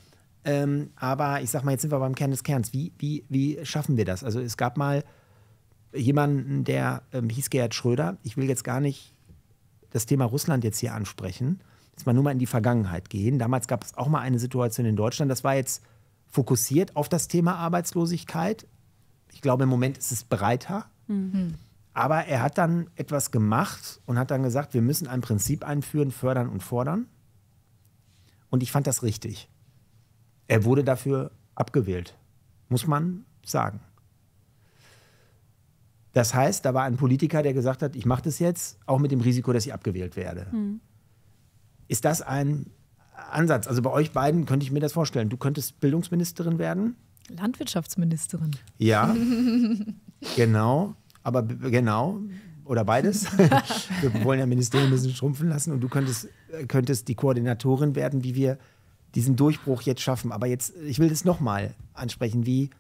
Ähm, aber ich sag mal, jetzt sind wir beim Kern des Kerns. Wie, wie, wie schaffen wir das? Also es gab mal jemanden, der ähm, hieß Gerhard Schröder. Ich will jetzt gar nicht das Thema Russland jetzt hier ansprechen. Jetzt mal nur mal in die Vergangenheit gehen. Damals gab es auch mal eine Situation in Deutschland, das war jetzt fokussiert auf das Thema Arbeitslosigkeit. Ich glaube, im Moment ist es breiter. Mhm. Aber er hat dann etwas gemacht und hat dann gesagt, wir müssen ein Prinzip einführen, fördern und fordern. Und ich fand das richtig. Er wurde dafür abgewählt, muss man sagen. Das heißt, da war ein Politiker, der gesagt hat, ich mache das jetzt, auch mit dem Risiko, dass ich abgewählt werde. Mhm. Ist das ein Ansatz? Also bei euch beiden könnte ich mir das vorstellen. Du könntest Bildungsministerin werden. Landwirtschaftsministerin. Ja, genau. Aber genau, oder beides. wir wollen ja Ministerien ein bisschen schrumpfen lassen und du könntest, äh, könntest die Koordinatorin werden, wie wir diesen Durchbruch jetzt schaffen. Aber jetzt, ich will das nochmal ansprechen, wie,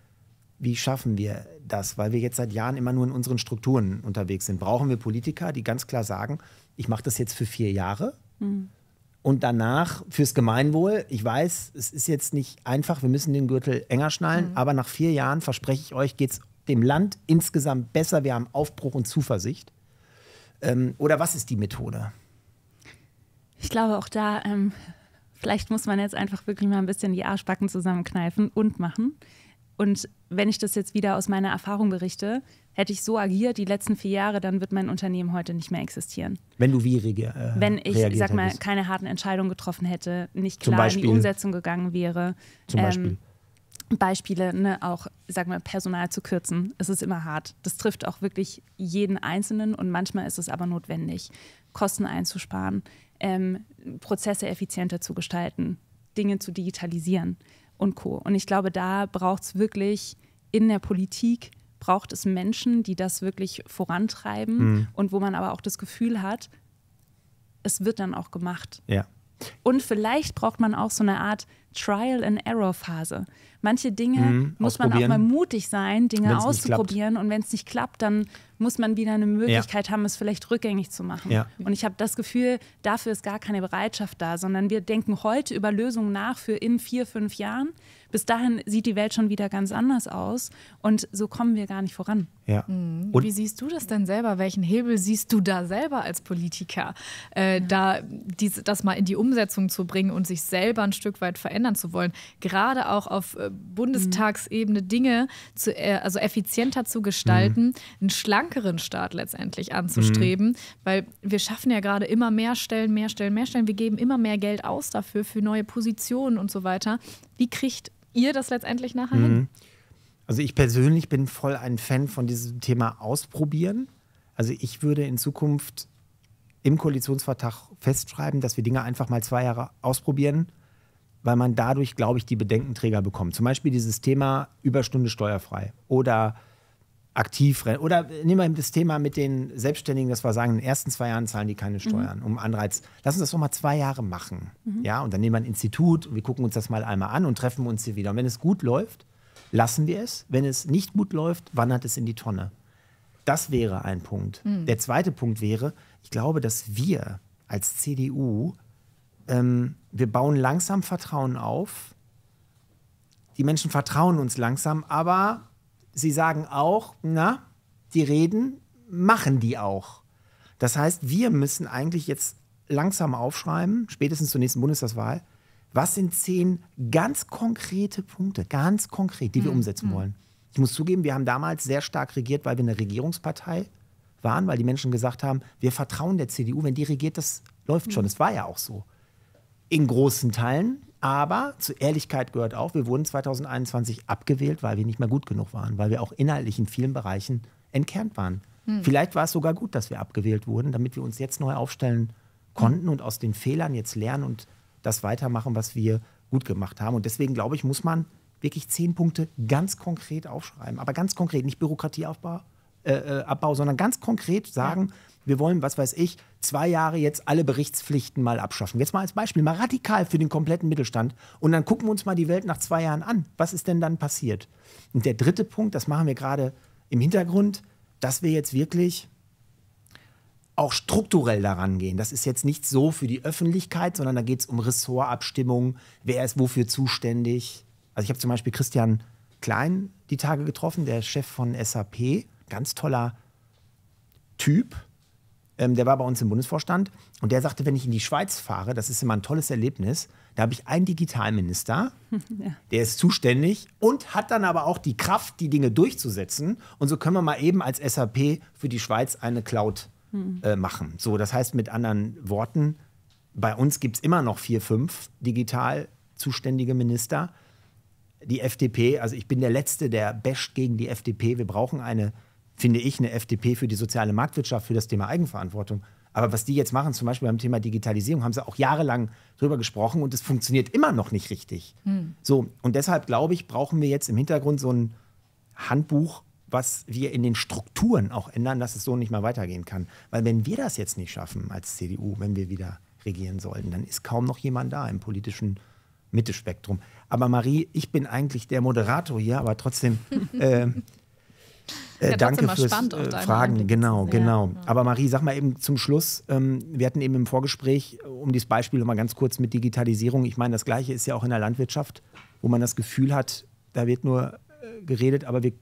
wie schaffen wir das? Weil wir jetzt seit Jahren immer nur in unseren Strukturen unterwegs sind. Brauchen wir Politiker, die ganz klar sagen, ich mache das jetzt für vier Jahre mhm. und danach fürs Gemeinwohl. Ich weiß, es ist jetzt nicht einfach, wir müssen den Gürtel enger schnallen, mhm. aber nach vier Jahren, verspreche ich euch, geht es dem Land insgesamt besser. Wir haben Aufbruch und Zuversicht. Ähm, oder was ist die Methode? Ich glaube, auch da ähm, Vielleicht muss man jetzt einfach wirklich mal ein bisschen die Arschbacken zusammenkneifen und machen. Und wenn ich das jetzt wieder aus meiner Erfahrung berichte, hätte ich so agiert die letzten vier Jahre, dann wird mein Unternehmen heute nicht mehr existieren. Wenn du wierige. Äh, wenn ich, sag mal, hättest. keine harten Entscheidungen getroffen hätte, nicht klar Beispiel, in die Umsetzung gegangen wäre. Zum ähm, Beispiel. Ähm, Beispiele, ne, auch, sag mal, Personal zu kürzen, es ist immer hart. Das trifft auch wirklich jeden Einzelnen und manchmal ist es aber notwendig, Kosten einzusparen, ähm, Prozesse effizienter zu gestalten, Dinge zu digitalisieren und Co. Und ich glaube, da braucht es wirklich in der Politik, braucht es Menschen, die das wirklich vorantreiben mhm. und wo man aber auch das Gefühl hat, es wird dann auch gemacht. Ja. Und vielleicht braucht man auch so eine Art Trial-and-Error-Phase manche Dinge mhm, muss man auch mal mutig sein, Dinge wenn's auszuprobieren. Und wenn es nicht klappt, dann muss man wieder eine Möglichkeit ja. haben, es vielleicht rückgängig zu machen. Ja. Und ich habe das Gefühl, dafür ist gar keine Bereitschaft da, sondern wir denken heute über Lösungen nach für in vier, fünf Jahren bis dahin sieht die Welt schon wieder ganz anders aus und so kommen wir gar nicht voran. Ja. Mhm. Wie siehst du das denn selber? Welchen Hebel siehst du da selber als Politiker, äh, mhm. da dies, das mal in die Umsetzung zu bringen und sich selber ein Stück weit verändern zu wollen? Gerade auch auf äh, Bundestagsebene mhm. Dinge zu, äh, also effizienter zu gestalten, mhm. einen schlankeren Staat letztendlich anzustreben, mhm. weil wir schaffen ja gerade immer mehr Stellen, mehr Stellen, mehr Stellen. Wir geben immer mehr Geld aus dafür, für neue Positionen und so weiter. Wie kriegt ihr das letztendlich nachher hin? Mhm. Also ich persönlich bin voll ein Fan von diesem Thema Ausprobieren. Also ich würde in Zukunft im Koalitionsvertrag festschreiben, dass wir Dinge einfach mal zwei Jahre ausprobieren, weil man dadurch, glaube ich, die Bedenkenträger bekommt. Zum Beispiel dieses Thema Überstunde steuerfrei oder aktiv rennen. Oder nehmen wir das Thema mit den Selbstständigen, dass wir sagen, in den ersten zwei Jahren zahlen die keine Steuern, mhm. um Anreiz. Lass uns das doch mal zwei Jahre machen. Mhm. Ja, und dann nehmen wir ein Institut und wir gucken uns das mal einmal an und treffen uns hier wieder. Und wenn es gut läuft, lassen wir es. Wenn es nicht gut läuft, wandert es in die Tonne. Das wäre ein Punkt. Mhm. Der zweite Punkt wäre, ich glaube, dass wir als CDU, ähm, wir bauen langsam Vertrauen auf. Die Menschen vertrauen uns langsam, aber sie sagen auch, na, die reden, machen die auch. Das heißt, wir müssen eigentlich jetzt langsam aufschreiben, spätestens zur nächsten Bundestagswahl, was sind zehn ganz konkrete Punkte, ganz konkret, die wir mhm. umsetzen hm. wollen. Ich muss zugeben, wir haben damals sehr stark regiert, weil wir eine Regierungspartei waren, weil die Menschen gesagt haben, wir vertrauen der CDU, wenn die regiert, das läuft schon. Es hm. war ja auch so. In großen Teilen. Aber zur Ehrlichkeit gehört auch, wir wurden 2021 abgewählt, weil wir nicht mehr gut genug waren, weil wir auch inhaltlich in vielen Bereichen entkernt waren. Hm. Vielleicht war es sogar gut, dass wir abgewählt wurden, damit wir uns jetzt neu aufstellen konnten hm. und aus den Fehlern jetzt lernen und das weitermachen, was wir gut gemacht haben. Und deswegen glaube ich, muss man wirklich zehn Punkte ganz konkret aufschreiben. Aber ganz konkret, nicht Bürokratieabbau, äh, äh, Abbau, sondern ganz konkret sagen, ja wir wollen, was weiß ich, zwei Jahre jetzt alle Berichtspflichten mal abschaffen. Jetzt mal als Beispiel, mal radikal für den kompletten Mittelstand. Und dann gucken wir uns mal die Welt nach zwei Jahren an. Was ist denn dann passiert? Und der dritte Punkt, das machen wir gerade im Hintergrund, dass wir jetzt wirklich auch strukturell daran gehen. Das ist jetzt nicht so für die Öffentlichkeit, sondern da geht es um Ressortabstimmung, wer ist wofür zuständig. Also ich habe zum Beispiel Christian Klein die Tage getroffen, der Chef von SAP, ganz toller Typ, ähm, der war bei uns im Bundesvorstand und der sagte, wenn ich in die Schweiz fahre, das ist immer ein tolles Erlebnis, da habe ich einen Digitalminister, ja. der ist zuständig und hat dann aber auch die Kraft, die Dinge durchzusetzen. Und so können wir mal eben als SAP für die Schweiz eine Cloud mhm. äh, hm. machen. So, das heißt mit anderen Worten, bei uns gibt es immer noch vier, fünf digital zuständige Minister. Die FDP, also ich bin der Letzte, der basht gegen die FDP. Wir brauchen eine finde ich, eine FDP für die soziale Marktwirtschaft, für das Thema Eigenverantwortung. Aber was die jetzt machen, zum Beispiel beim Thema Digitalisierung, haben sie auch jahrelang drüber gesprochen und es funktioniert immer noch nicht richtig. Hm. So, und deshalb glaube ich, brauchen wir jetzt im Hintergrund so ein Handbuch, was wir in den Strukturen auch ändern, dass es so nicht mehr weitergehen kann. Weil wenn wir das jetzt nicht schaffen als CDU, wenn wir wieder regieren sollten, dann ist kaum noch jemand da im politischen Mittelspektrum. Aber Marie, ich bin eigentlich der Moderator hier, aber trotzdem äh, äh, ja, danke fürs äh, Fragen. Genau, genau. Ja. Aber Marie, sag mal eben zum Schluss, ähm, wir hatten eben im Vorgespräch, äh, um dieses Beispiel mal ganz kurz mit Digitalisierung, ich meine, das gleiche ist ja auch in der Landwirtschaft, wo man das Gefühl hat, da wird nur geredet, aber wir,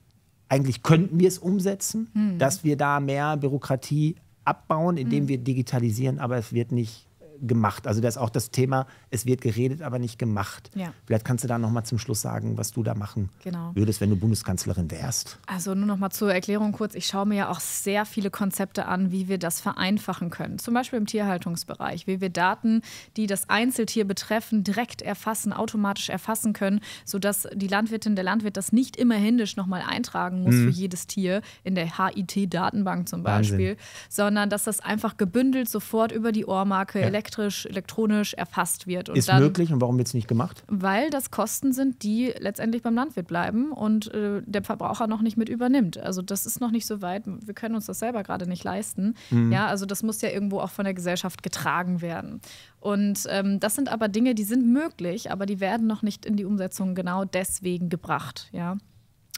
eigentlich könnten wir es umsetzen, hm. dass wir da mehr Bürokratie abbauen, indem hm. wir digitalisieren, aber es wird nicht gemacht. Also da ist auch das Thema, es wird geredet, aber nicht gemacht. Ja. Vielleicht kannst du da nochmal zum Schluss sagen, was du da machen genau. würdest, wenn du Bundeskanzlerin wärst. Also nur nochmal zur Erklärung kurz. Ich schaue mir ja auch sehr viele Konzepte an, wie wir das vereinfachen können. Zum Beispiel im Tierhaltungsbereich, wie wir Daten, die das Einzeltier betreffen, direkt erfassen, automatisch erfassen können, sodass die Landwirtin, der Landwirt das nicht immer händisch nochmal eintragen muss mhm. für jedes Tier in der HIT-Datenbank zum Beispiel, Wahnsinn. sondern dass das einfach gebündelt sofort über die Ohrmarke ja elektrisch, elektronisch erfasst wird. Und ist dann, möglich und warum wird es nicht gemacht? Weil das Kosten sind, die letztendlich beim Landwirt bleiben und äh, der Verbraucher noch nicht mit übernimmt. Also das ist noch nicht so weit. Wir können uns das selber gerade nicht leisten. Mhm. Ja, also das muss ja irgendwo auch von der Gesellschaft getragen werden. Und ähm, das sind aber Dinge, die sind möglich, aber die werden noch nicht in die Umsetzung genau deswegen gebracht. Ja.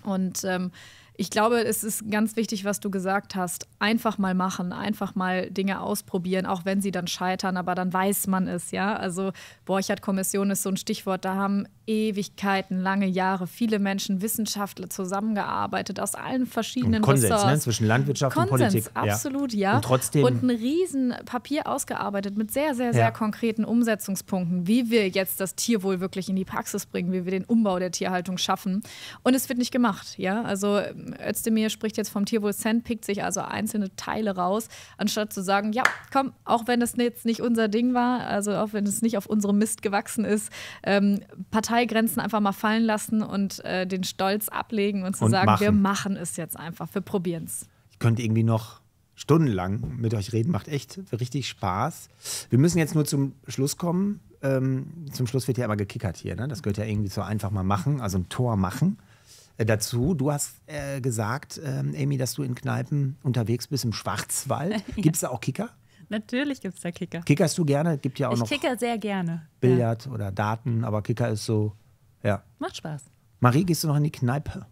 Und ähm, ich glaube, es ist ganz wichtig, was du gesagt hast. Einfach mal machen, einfach mal Dinge ausprobieren, auch wenn sie dann scheitern, aber dann weiß man es, ja. Also Borchert-Kommission ist so ein Stichwort, da haben Ewigkeiten, lange Jahre, viele Menschen, Wissenschaftler zusammengearbeitet aus allen verschiedenen ne, und Konsens Ressorts. Ne? zwischen Landwirtschaft Konsens, und Politik. Absolut, ja. ja. Und trotzdem und ein Riesenpapier ausgearbeitet mit sehr, sehr, sehr ja. konkreten Umsetzungspunkten, wie wir jetzt das Tierwohl wirklich in die Praxis bringen, wie wir den Umbau der Tierhaltung schaffen. Und es wird nicht gemacht, ja. Also Özdemir spricht jetzt vom Tierwohl-Cent, pickt sich also einzelne Teile raus, anstatt zu sagen, ja, komm, auch wenn das jetzt nicht unser Ding war, also auch wenn es nicht auf unserem Mist gewachsen ist, ähm, Partei Parteigrenzen einfach mal fallen lassen und äh, den Stolz ablegen und zu und sagen, machen. wir machen es jetzt einfach, wir probieren es. Ich könnte irgendwie noch stundenlang mit euch reden, macht echt richtig Spaß. Wir müssen jetzt nur zum Schluss kommen. Ähm, zum Schluss wird ja immer gekickert hier, ne? das gehört ja irgendwie so einfach mal machen, also ein Tor machen äh, dazu. Du hast äh, gesagt, ähm, Amy, dass du in Kneipen unterwegs bist im Schwarzwald. Gibt es da auch Kicker? Natürlich gibt es da Kicker. Kickerst du gerne? Gibt ja auch ich noch. Ich kicker sehr gerne. Billard ja. oder Daten, aber Kicker ist so, ja. Macht Spaß. Marie, gehst du noch in die Kneipe?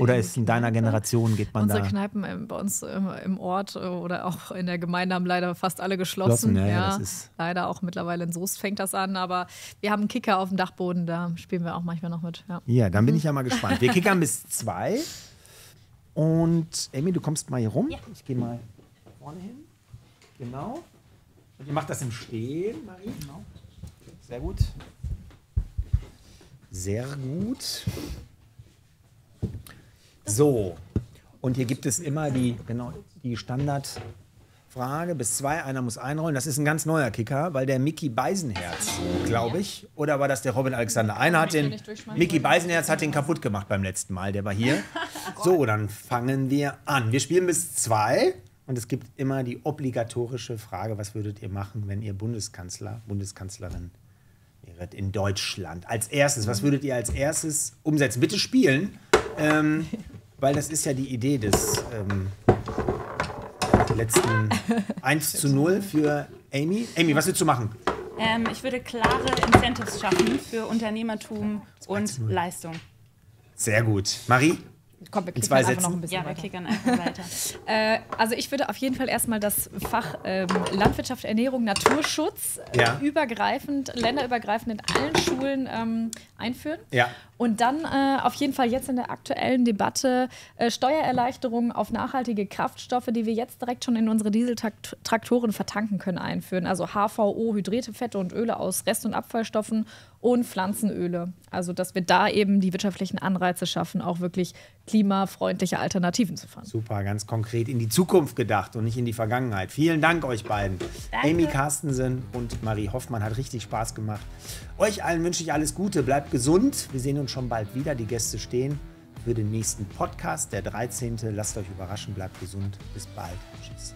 Oder ist in deiner Generation geht man Unsere da? Unsere Kneipen ähm, bei uns ähm, im Ort äh, oder auch in der Gemeinde haben leider fast alle geschlossen. geschlossen ja, ja, ja leider auch mittlerweile in Soest fängt das an, aber wir haben einen Kicker auf dem Dachboden, da spielen wir auch manchmal noch mit. Ja, ja dann bin ich ja mal gespannt. Wir kickern bis zwei. Und Amy, du kommst mal hier rum. Ich gehe mal vorne hin. Genau. Und ihr macht das im Stehen, Marie. Genau. Sehr gut. Sehr gut. So. Und hier gibt es immer die, genau, die Standard. Frage bis zwei, einer muss einrollen. Das ist ein ganz neuer Kicker, weil der Mickey Beisenherz, glaube ich, oder war das der Robin Alexander? Einer hat den, Mickey Beisenherz hat den kaputt gemacht beim letzten Mal, der war hier. Oh so, dann fangen wir an. Wir spielen bis zwei. Und es gibt immer die obligatorische Frage, was würdet ihr machen, wenn ihr Bundeskanzler, Bundeskanzlerin wäret in Deutschland? Als erstes, was würdet ihr als erstes umsetzen? Bitte spielen, ähm, weil das ist ja die Idee des ähm, letzten 1 zu 0 für Amy. Amy, was willst du machen? Ähm, ich würde klare Incentives schaffen für Unternehmertum und Leistung. Sehr gut. Marie? Komm, wir klicken einfach noch ein bisschen ja, weiter. weiter. äh, also ich würde auf jeden Fall erstmal das Fach ähm, Landwirtschaft, Ernährung, Naturschutz äh, ja. äh, übergreifend, länderübergreifend in allen Schulen ähm, einführen. Ja. Und dann äh, auf jeden Fall jetzt in der aktuellen Debatte äh, Steuererleichterungen auf nachhaltige Kraftstoffe, die wir jetzt direkt schon in unsere Dieseltraktoren vertanken können, einführen. Also HVO, hydrierte Fette und Öle aus Rest- und Abfallstoffen und Pflanzenöle. Also, dass wir da eben die wirtschaftlichen Anreize schaffen, auch wirklich klimafreundliche Alternativen zu fahren. Super, ganz konkret in die Zukunft gedacht und nicht in die Vergangenheit. Vielen Dank euch beiden. Danke. Amy Carstensen und Marie Hoffmann hat richtig Spaß gemacht. Euch allen wünsche ich alles Gute, bleibt gesund. Wir sehen uns schon bald wieder. Die Gäste stehen für den nächsten Podcast, der 13. Lasst euch überraschen, bleibt gesund. Bis bald. Tschüss.